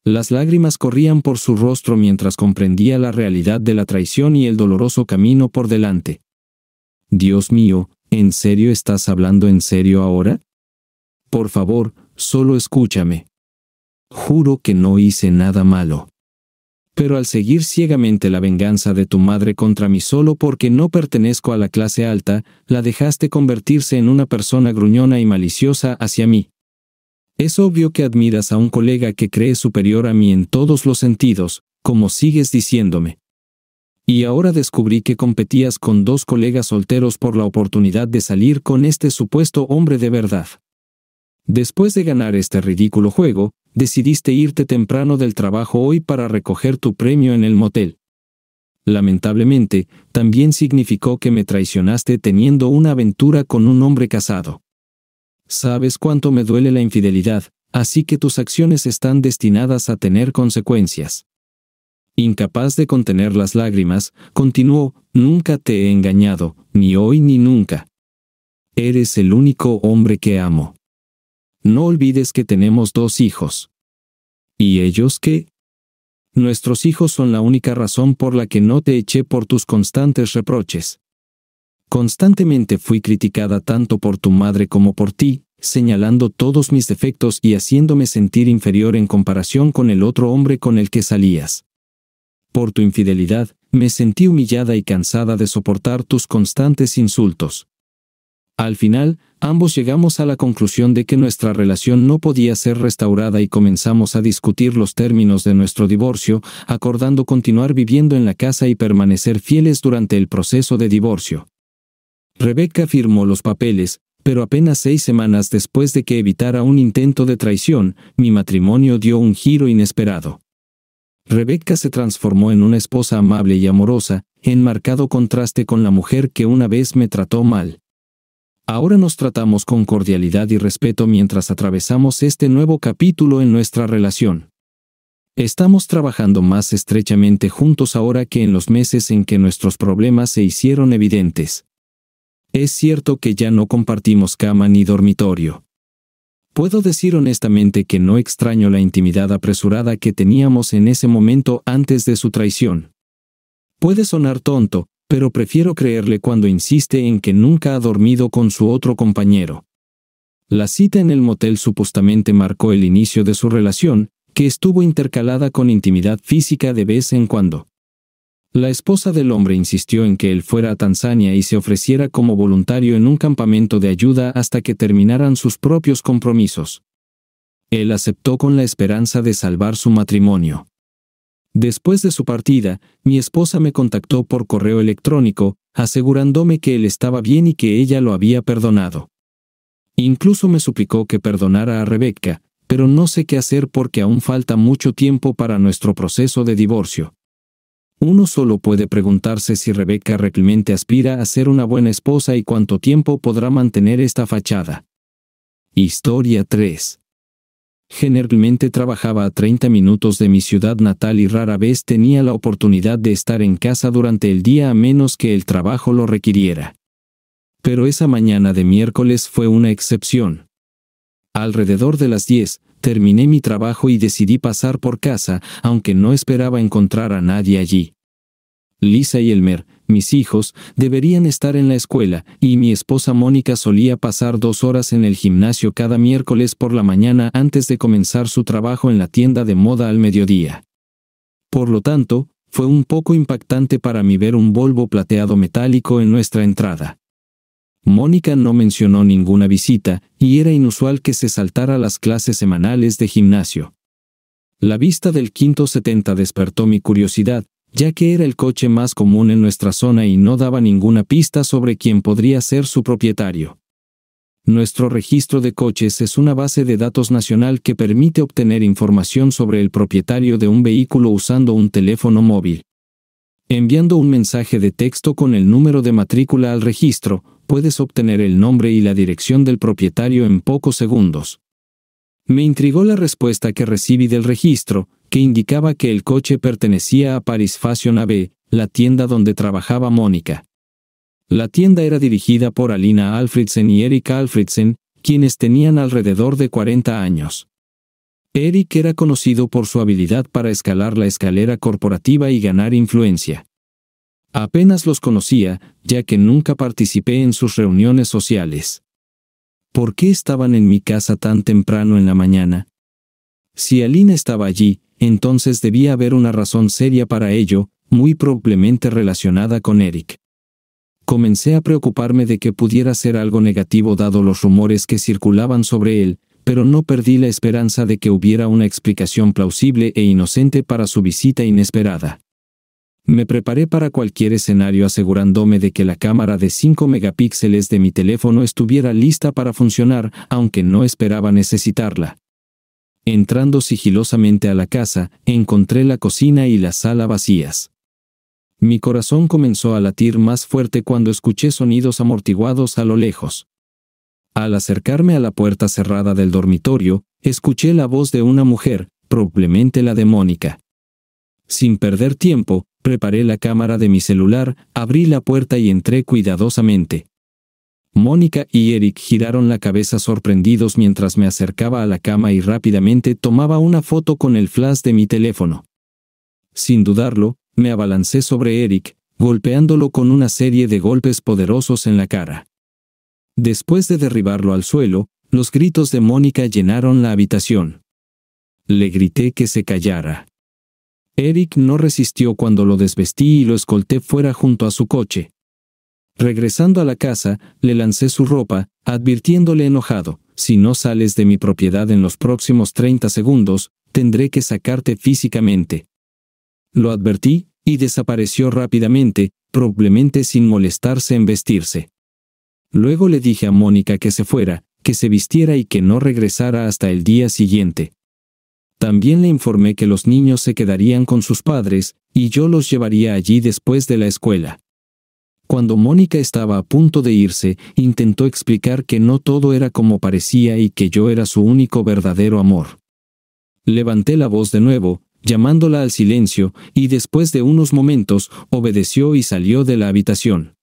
Las lágrimas corrían por su rostro mientras comprendía la realidad de la traición y el doloroso camino por delante. Dios mío, ¿en serio estás hablando en serio ahora? Por favor, solo escúchame. Juro que no hice nada malo. Pero al seguir ciegamente la venganza de tu madre contra mí solo porque no pertenezco a la clase alta, la dejaste convertirse en una persona gruñona y maliciosa hacia mí. Es obvio que admiras a un colega que cree superior a mí en todos los sentidos, como sigues diciéndome. Y ahora descubrí que competías con dos colegas solteros por la oportunidad de salir con este supuesto hombre de verdad. Después de ganar este ridículo juego, decidiste irte temprano del trabajo hoy para recoger tu premio en el motel. Lamentablemente, también significó que me traicionaste teniendo una aventura con un hombre casado. Sabes cuánto me duele la infidelidad, así que tus acciones están destinadas a tener consecuencias. Incapaz de contener las lágrimas, continuó, nunca te he engañado, ni hoy ni nunca. Eres el único hombre que amo no olvides que tenemos dos hijos. ¿Y ellos qué? Nuestros hijos son la única razón por la que no te eché por tus constantes reproches. Constantemente fui criticada tanto por tu madre como por ti, señalando todos mis defectos y haciéndome sentir inferior en comparación con el otro hombre con el que salías. Por tu infidelidad, me sentí humillada y cansada de soportar tus constantes insultos. Al final, ambos llegamos a la conclusión de que nuestra relación no podía ser restaurada y comenzamos a discutir los términos de nuestro divorcio, acordando continuar viviendo en la casa y permanecer fieles durante el proceso de divorcio. Rebecca firmó los papeles, pero apenas seis semanas después de que evitara un intento de traición, mi matrimonio dio un giro inesperado. Rebecca se transformó en una esposa amable y amorosa, en marcado contraste con la mujer que una vez me trató mal. Ahora nos tratamos con cordialidad y respeto mientras atravesamos este nuevo capítulo en nuestra relación. Estamos trabajando más estrechamente juntos ahora que en los meses en que nuestros problemas se hicieron evidentes. Es cierto que ya no compartimos cama ni dormitorio. Puedo decir honestamente que no extraño la intimidad apresurada que teníamos en ese momento antes de su traición. Puede sonar tonto, pero prefiero creerle cuando insiste en que nunca ha dormido con su otro compañero. La cita en el motel supuestamente marcó el inicio de su relación, que estuvo intercalada con intimidad física de vez en cuando. La esposa del hombre insistió en que él fuera a Tanzania y se ofreciera como voluntario en un campamento de ayuda hasta que terminaran sus propios compromisos. Él aceptó con la esperanza de salvar su matrimonio. Después de su partida, mi esposa me contactó por correo electrónico, asegurándome que él estaba bien y que ella lo había perdonado. Incluso me suplicó que perdonara a Rebeca, pero no sé qué hacer porque aún falta mucho tiempo para nuestro proceso de divorcio. Uno solo puede preguntarse si Rebeca realmente aspira a ser una buena esposa y cuánto tiempo podrá mantener esta fachada. Historia 3. Generalmente trabajaba a 30 minutos de mi ciudad natal y rara vez tenía la oportunidad de estar en casa durante el día a menos que el trabajo lo requiriera. Pero esa mañana de miércoles fue una excepción. Alrededor de las 10, terminé mi trabajo y decidí pasar por casa, aunque no esperaba encontrar a nadie allí. Lisa y Elmer, mis hijos deberían estar en la escuela y mi esposa Mónica solía pasar dos horas en el gimnasio cada miércoles por la mañana antes de comenzar su trabajo en la tienda de moda al mediodía. Por lo tanto, fue un poco impactante para mí ver un Volvo plateado metálico en nuestra entrada. Mónica no mencionó ninguna visita, y era inusual que se saltara las clases semanales de gimnasio. La vista del quinto despertó mi curiosidad, ya que era el coche más común en nuestra zona y no daba ninguna pista sobre quién podría ser su propietario. Nuestro registro de coches es una base de datos nacional que permite obtener información sobre el propietario de un vehículo usando un teléfono móvil. Enviando un mensaje de texto con el número de matrícula al registro, puedes obtener el nombre y la dirección del propietario en pocos segundos. Me intrigó la respuesta que recibí del registro, que indicaba que el coche pertenecía a Paris Fashion AB, la tienda donde trabajaba Mónica. La tienda era dirigida por Alina Alfredsen y Eric Alfredsen, quienes tenían alrededor de 40 años. Eric era conocido por su habilidad para escalar la escalera corporativa y ganar influencia. Apenas los conocía, ya que nunca participé en sus reuniones sociales. ¿Por qué estaban en mi casa tan temprano en la mañana? Si Aline estaba allí, entonces debía haber una razón seria para ello, muy probablemente relacionada con Eric. Comencé a preocuparme de que pudiera ser algo negativo dado los rumores que circulaban sobre él, pero no perdí la esperanza de que hubiera una explicación plausible e inocente para su visita inesperada. Me preparé para cualquier escenario asegurándome de que la cámara de 5 megapíxeles de mi teléfono estuviera lista para funcionar, aunque no esperaba necesitarla. Entrando sigilosamente a la casa, encontré la cocina y la sala vacías. Mi corazón comenzó a latir más fuerte cuando escuché sonidos amortiguados a lo lejos. Al acercarme a la puerta cerrada del dormitorio, escuché la voz de una mujer, probablemente la de Mónica. Sin perder tiempo, preparé la cámara de mi celular, abrí la puerta y entré cuidadosamente. Mónica y Eric giraron la cabeza sorprendidos mientras me acercaba a la cama y rápidamente tomaba una foto con el flash de mi teléfono. Sin dudarlo, me abalancé sobre Eric, golpeándolo con una serie de golpes poderosos en la cara. Después de derribarlo al suelo, los gritos de Mónica llenaron la habitación. Le grité que se callara. Eric no resistió cuando lo desvestí y lo escolté fuera junto a su coche. Regresando a la casa, le lancé su ropa, advirtiéndole enojado, si no sales de mi propiedad en los próximos 30 segundos, tendré que sacarte físicamente. Lo advertí, y desapareció rápidamente, probablemente sin molestarse en vestirse. Luego le dije a Mónica que se fuera, que se vistiera y que no regresara hasta el día siguiente. También le informé que los niños se quedarían con sus padres, y yo los llevaría allí después de la escuela. Cuando Mónica estaba a punto de irse, intentó explicar que no todo era como parecía y que yo era su único verdadero amor. Levanté la voz de nuevo, llamándola al silencio, y después de unos momentos, obedeció y salió de la habitación.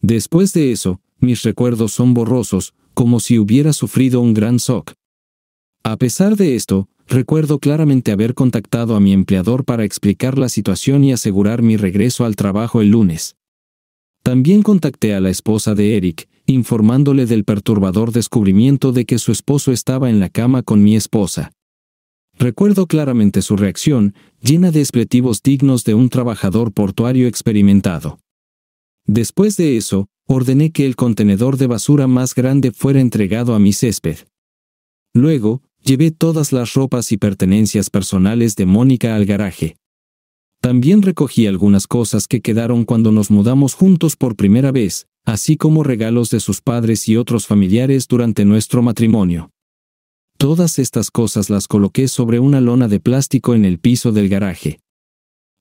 Después de eso, mis recuerdos son borrosos, como si hubiera sufrido un gran shock. A pesar de esto, recuerdo claramente haber contactado a mi empleador para explicar la situación y asegurar mi regreso al trabajo el lunes. También contacté a la esposa de Eric, informándole del perturbador descubrimiento de que su esposo estaba en la cama con mi esposa. Recuerdo claramente su reacción, llena de expletivos dignos de un trabajador portuario experimentado. Después de eso, ordené que el contenedor de basura más grande fuera entregado a mi césped. Luego, llevé todas las ropas y pertenencias personales de Mónica al garaje. También recogí algunas cosas que quedaron cuando nos mudamos juntos por primera vez, así como regalos de sus padres y otros familiares durante nuestro matrimonio. Todas estas cosas las coloqué sobre una lona de plástico en el piso del garaje.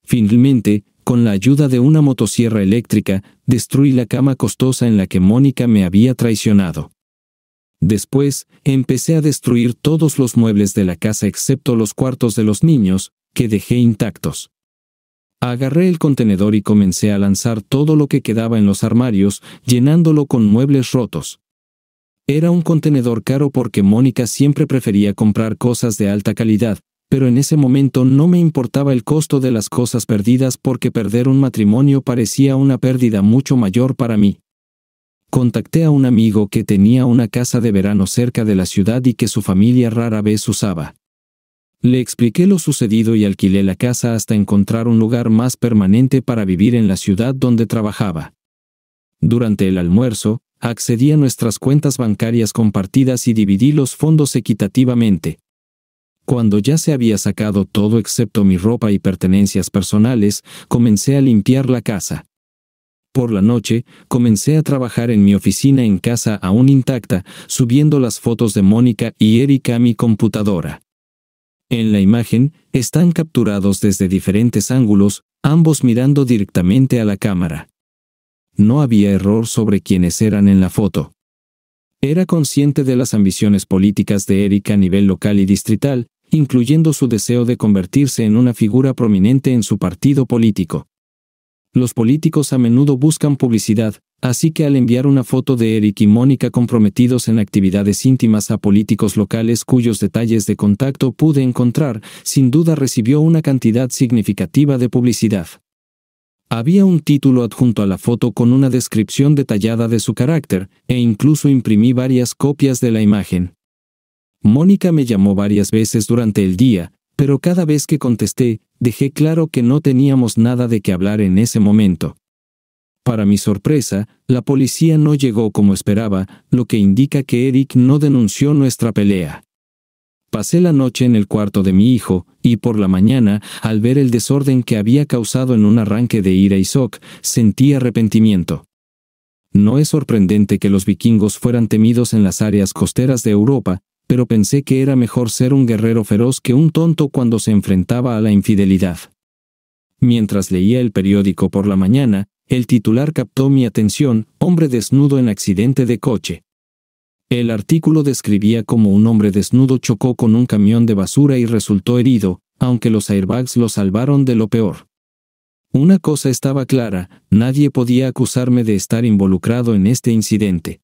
Finalmente, con la ayuda de una motosierra eléctrica, destruí la cama costosa en la que Mónica me había traicionado. Después, empecé a destruir todos los muebles de la casa excepto los cuartos de los niños, que dejé intactos. Agarré el contenedor y comencé a lanzar todo lo que quedaba en los armarios, llenándolo con muebles rotos. Era un contenedor caro porque Mónica siempre prefería comprar cosas de alta calidad, pero en ese momento no me importaba el costo de las cosas perdidas porque perder un matrimonio parecía una pérdida mucho mayor para mí contacté a un amigo que tenía una casa de verano cerca de la ciudad y que su familia rara vez usaba. Le expliqué lo sucedido y alquilé la casa hasta encontrar un lugar más permanente para vivir en la ciudad donde trabajaba. Durante el almuerzo, accedí a nuestras cuentas bancarias compartidas y dividí los fondos equitativamente. Cuando ya se había sacado todo excepto mi ropa y pertenencias personales, comencé a limpiar la casa. Por la noche, comencé a trabajar en mi oficina en casa aún intacta, subiendo las fotos de Mónica y Erika a mi computadora. En la imagen, están capturados desde diferentes ángulos, ambos mirando directamente a la cámara. No había error sobre quienes eran en la foto. Era consciente de las ambiciones políticas de Erika a nivel local y distrital, incluyendo su deseo de convertirse en una figura prominente en su partido político. Los políticos a menudo buscan publicidad, así que al enviar una foto de Eric y Mónica comprometidos en actividades íntimas a políticos locales cuyos detalles de contacto pude encontrar, sin duda recibió una cantidad significativa de publicidad. Había un título adjunto a la foto con una descripción detallada de su carácter, e incluso imprimí varias copias de la imagen. Mónica me llamó varias veces durante el día, pero cada vez que contesté, dejé claro que no teníamos nada de qué hablar en ese momento. Para mi sorpresa, la policía no llegó como esperaba, lo que indica que Eric no denunció nuestra pelea. Pasé la noche en el cuarto de mi hijo, y por la mañana, al ver el desorden que había causado en un arranque de ira y soc, sentí arrepentimiento. No es sorprendente que los vikingos fueran temidos en las áreas costeras de Europa, pero pensé que era mejor ser un guerrero feroz que un tonto cuando se enfrentaba a la infidelidad. Mientras leía el periódico por la mañana, el titular captó mi atención, hombre desnudo en accidente de coche. El artículo describía cómo un hombre desnudo chocó con un camión de basura y resultó herido, aunque los airbags lo salvaron de lo peor. Una cosa estaba clara, nadie podía acusarme de estar involucrado en este incidente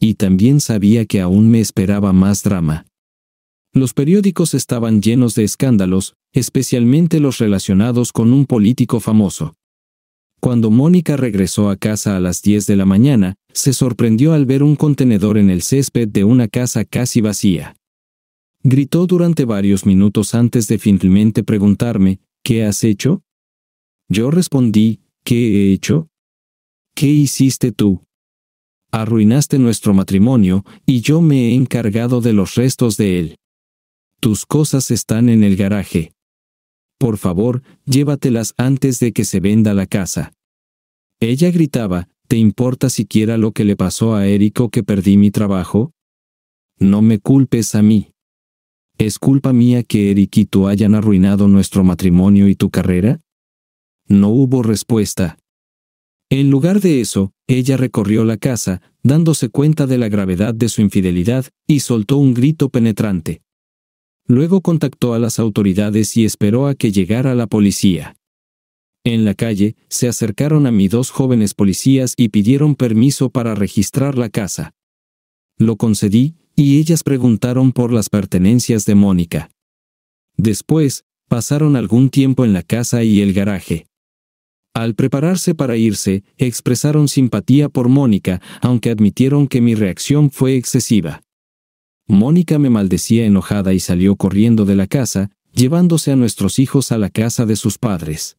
y también sabía que aún me esperaba más drama. Los periódicos estaban llenos de escándalos, especialmente los relacionados con un político famoso. Cuando Mónica regresó a casa a las 10 de la mañana, se sorprendió al ver un contenedor en el césped de una casa casi vacía. Gritó durante varios minutos antes de finalmente preguntarme, ¿qué has hecho? Yo respondí, ¿qué he hecho? ¿Qué hiciste tú? Arruinaste nuestro matrimonio, y yo me he encargado de los restos de él. Tus cosas están en el garaje. Por favor, llévatelas antes de que se venda la casa. Ella gritaba, ¿te importa siquiera lo que le pasó a Érico que perdí mi trabajo? No me culpes a mí. ¿Es culpa mía que Eric y tú hayan arruinado nuestro matrimonio y tu carrera? No hubo respuesta. En lugar de eso, ella recorrió la casa, dándose cuenta de la gravedad de su infidelidad, y soltó un grito penetrante. Luego contactó a las autoridades y esperó a que llegara la policía. En la calle, se acercaron a mí dos jóvenes policías y pidieron permiso para registrar la casa. Lo concedí, y ellas preguntaron por las pertenencias de Mónica. Después, pasaron algún tiempo en la casa y el garaje. Al prepararse para irse, expresaron simpatía por Mónica, aunque admitieron que mi reacción fue excesiva. Mónica me maldecía enojada y salió corriendo de la casa, llevándose a nuestros hijos a la casa de sus padres.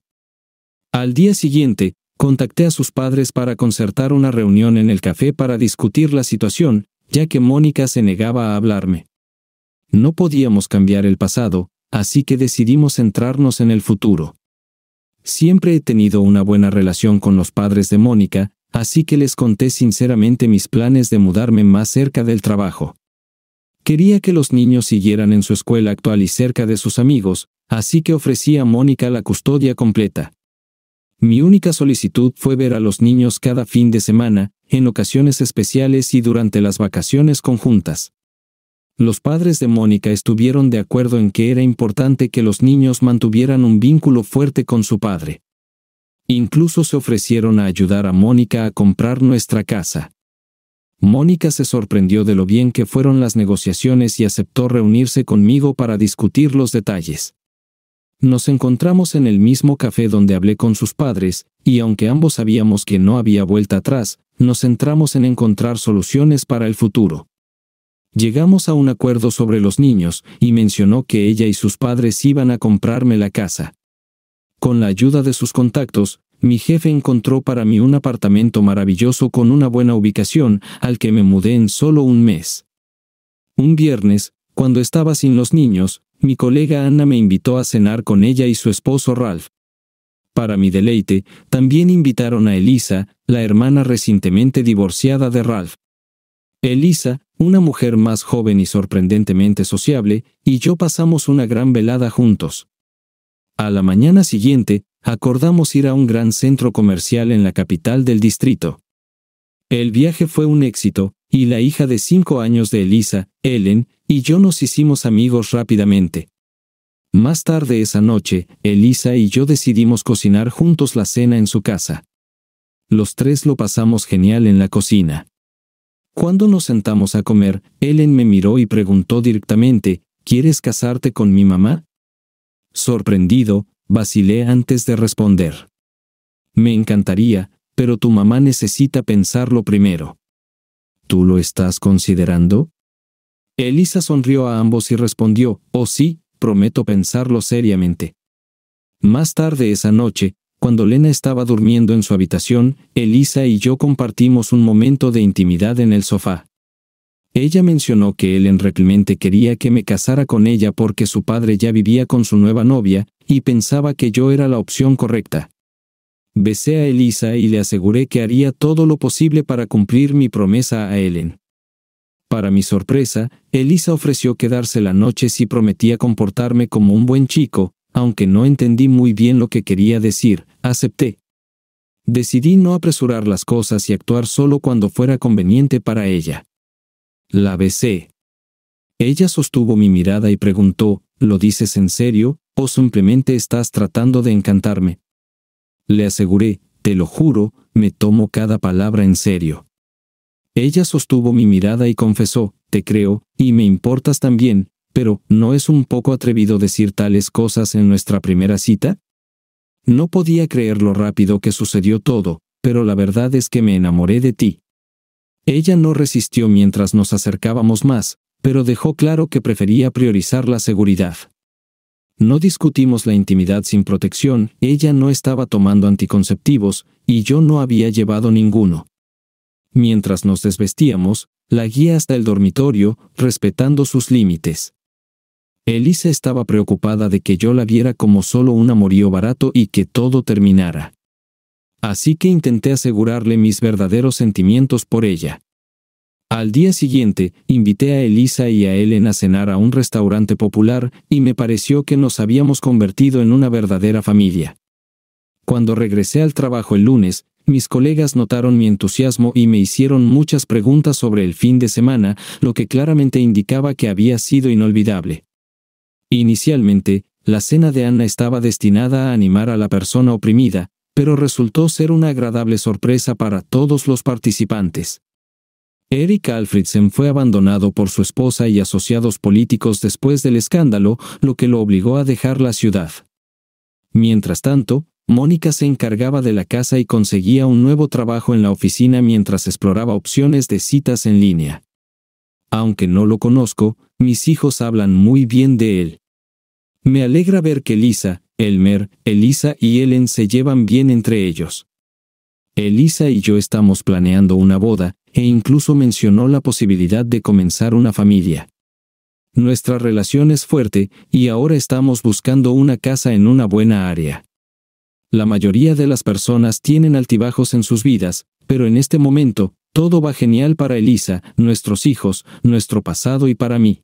Al día siguiente, contacté a sus padres para concertar una reunión en el café para discutir la situación, ya que Mónica se negaba a hablarme. No podíamos cambiar el pasado, así que decidimos centrarnos en el futuro. Siempre he tenido una buena relación con los padres de Mónica, así que les conté sinceramente mis planes de mudarme más cerca del trabajo. Quería que los niños siguieran en su escuela actual y cerca de sus amigos, así que ofrecí a Mónica la custodia completa. Mi única solicitud fue ver a los niños cada fin de semana, en ocasiones especiales y durante las vacaciones conjuntas. Los padres de Mónica estuvieron de acuerdo en que era importante que los niños mantuvieran un vínculo fuerte con su padre. Incluso se ofrecieron a ayudar a Mónica a comprar nuestra casa. Mónica se sorprendió de lo bien que fueron las negociaciones y aceptó reunirse conmigo para discutir los detalles. Nos encontramos en el mismo café donde hablé con sus padres, y aunque ambos sabíamos que no había vuelta atrás, nos centramos en encontrar soluciones para el futuro. Llegamos a un acuerdo sobre los niños, y mencionó que ella y sus padres iban a comprarme la casa. Con la ayuda de sus contactos, mi jefe encontró para mí un apartamento maravilloso con una buena ubicación, al que me mudé en solo un mes. Un viernes, cuando estaba sin los niños, mi colega Anna me invitó a cenar con ella y su esposo Ralph. Para mi deleite, también invitaron a Elisa, la hermana recientemente divorciada de Ralph. Elisa, una mujer más joven y sorprendentemente sociable, y yo pasamos una gran velada juntos. A la mañana siguiente, acordamos ir a un gran centro comercial en la capital del distrito. El viaje fue un éxito, y la hija de cinco años de Elisa, Ellen, y yo nos hicimos amigos rápidamente. Más tarde esa noche, Elisa y yo decidimos cocinar juntos la cena en su casa. Los tres lo pasamos genial en la cocina. Cuando nos sentamos a comer, Ellen me miró y preguntó directamente, ¿Quieres casarte con mi mamá? Sorprendido, vacilé antes de responder. Me encantaría, pero tu mamá necesita pensarlo primero. ¿Tú lo estás considerando? Elisa sonrió a ambos y respondió, Oh sí, prometo pensarlo seriamente. Más tarde esa noche, cuando Lena estaba durmiendo en su habitación, Elisa y yo compartimos un momento de intimidad en el sofá. Ella mencionó que Ellen realmente quería que me casara con ella porque su padre ya vivía con su nueva novia, y pensaba que yo era la opción correcta. Besé a Elisa y le aseguré que haría todo lo posible para cumplir mi promesa a Ellen. Para mi sorpresa, Elisa ofreció quedarse la noche si prometía comportarme como un buen chico, aunque no entendí muy bien lo que quería decir, acepté. Decidí no apresurar las cosas y actuar solo cuando fuera conveniente para ella. La besé. Ella sostuvo mi mirada y preguntó, ¿lo dices en serio, o simplemente estás tratando de encantarme? Le aseguré, te lo juro, me tomo cada palabra en serio. Ella sostuvo mi mirada y confesó, te creo, y me importas también, pero, ¿no es un poco atrevido decir tales cosas en nuestra primera cita? No podía creer lo rápido que sucedió todo, pero la verdad es que me enamoré de ti. Ella no resistió mientras nos acercábamos más, pero dejó claro que prefería priorizar la seguridad. No discutimos la intimidad sin protección, ella no estaba tomando anticonceptivos, y yo no había llevado ninguno. Mientras nos desvestíamos, la guía hasta el dormitorio, respetando sus límites. Elisa estaba preocupada de que yo la viera como solo un amorío barato y que todo terminara. Así que intenté asegurarle mis verdaderos sentimientos por ella. Al día siguiente, invité a Elisa y a Ellen a cenar a un restaurante popular, y me pareció que nos habíamos convertido en una verdadera familia. Cuando regresé al trabajo el lunes, mis colegas notaron mi entusiasmo y me hicieron muchas preguntas sobre el fin de semana, lo que claramente indicaba que había sido inolvidable. Inicialmente, la cena de Anna estaba destinada a animar a la persona oprimida, pero resultó ser una agradable sorpresa para todos los participantes. Eric Alfredsen fue abandonado por su esposa y asociados políticos después del escándalo, lo que lo obligó a dejar la ciudad. Mientras tanto, Mónica se encargaba de la casa y conseguía un nuevo trabajo en la oficina mientras exploraba opciones de citas en línea. Aunque no lo conozco, mis hijos hablan muy bien de él. Me alegra ver que Elisa, Elmer, Elisa y Ellen se llevan bien entre ellos. Elisa y yo estamos planeando una boda, e incluso mencionó la posibilidad de comenzar una familia. Nuestra relación es fuerte, y ahora estamos buscando una casa en una buena área. La mayoría de las personas tienen altibajos en sus vidas, pero en este momento, todo va genial para Elisa, nuestros hijos, nuestro pasado y para mí.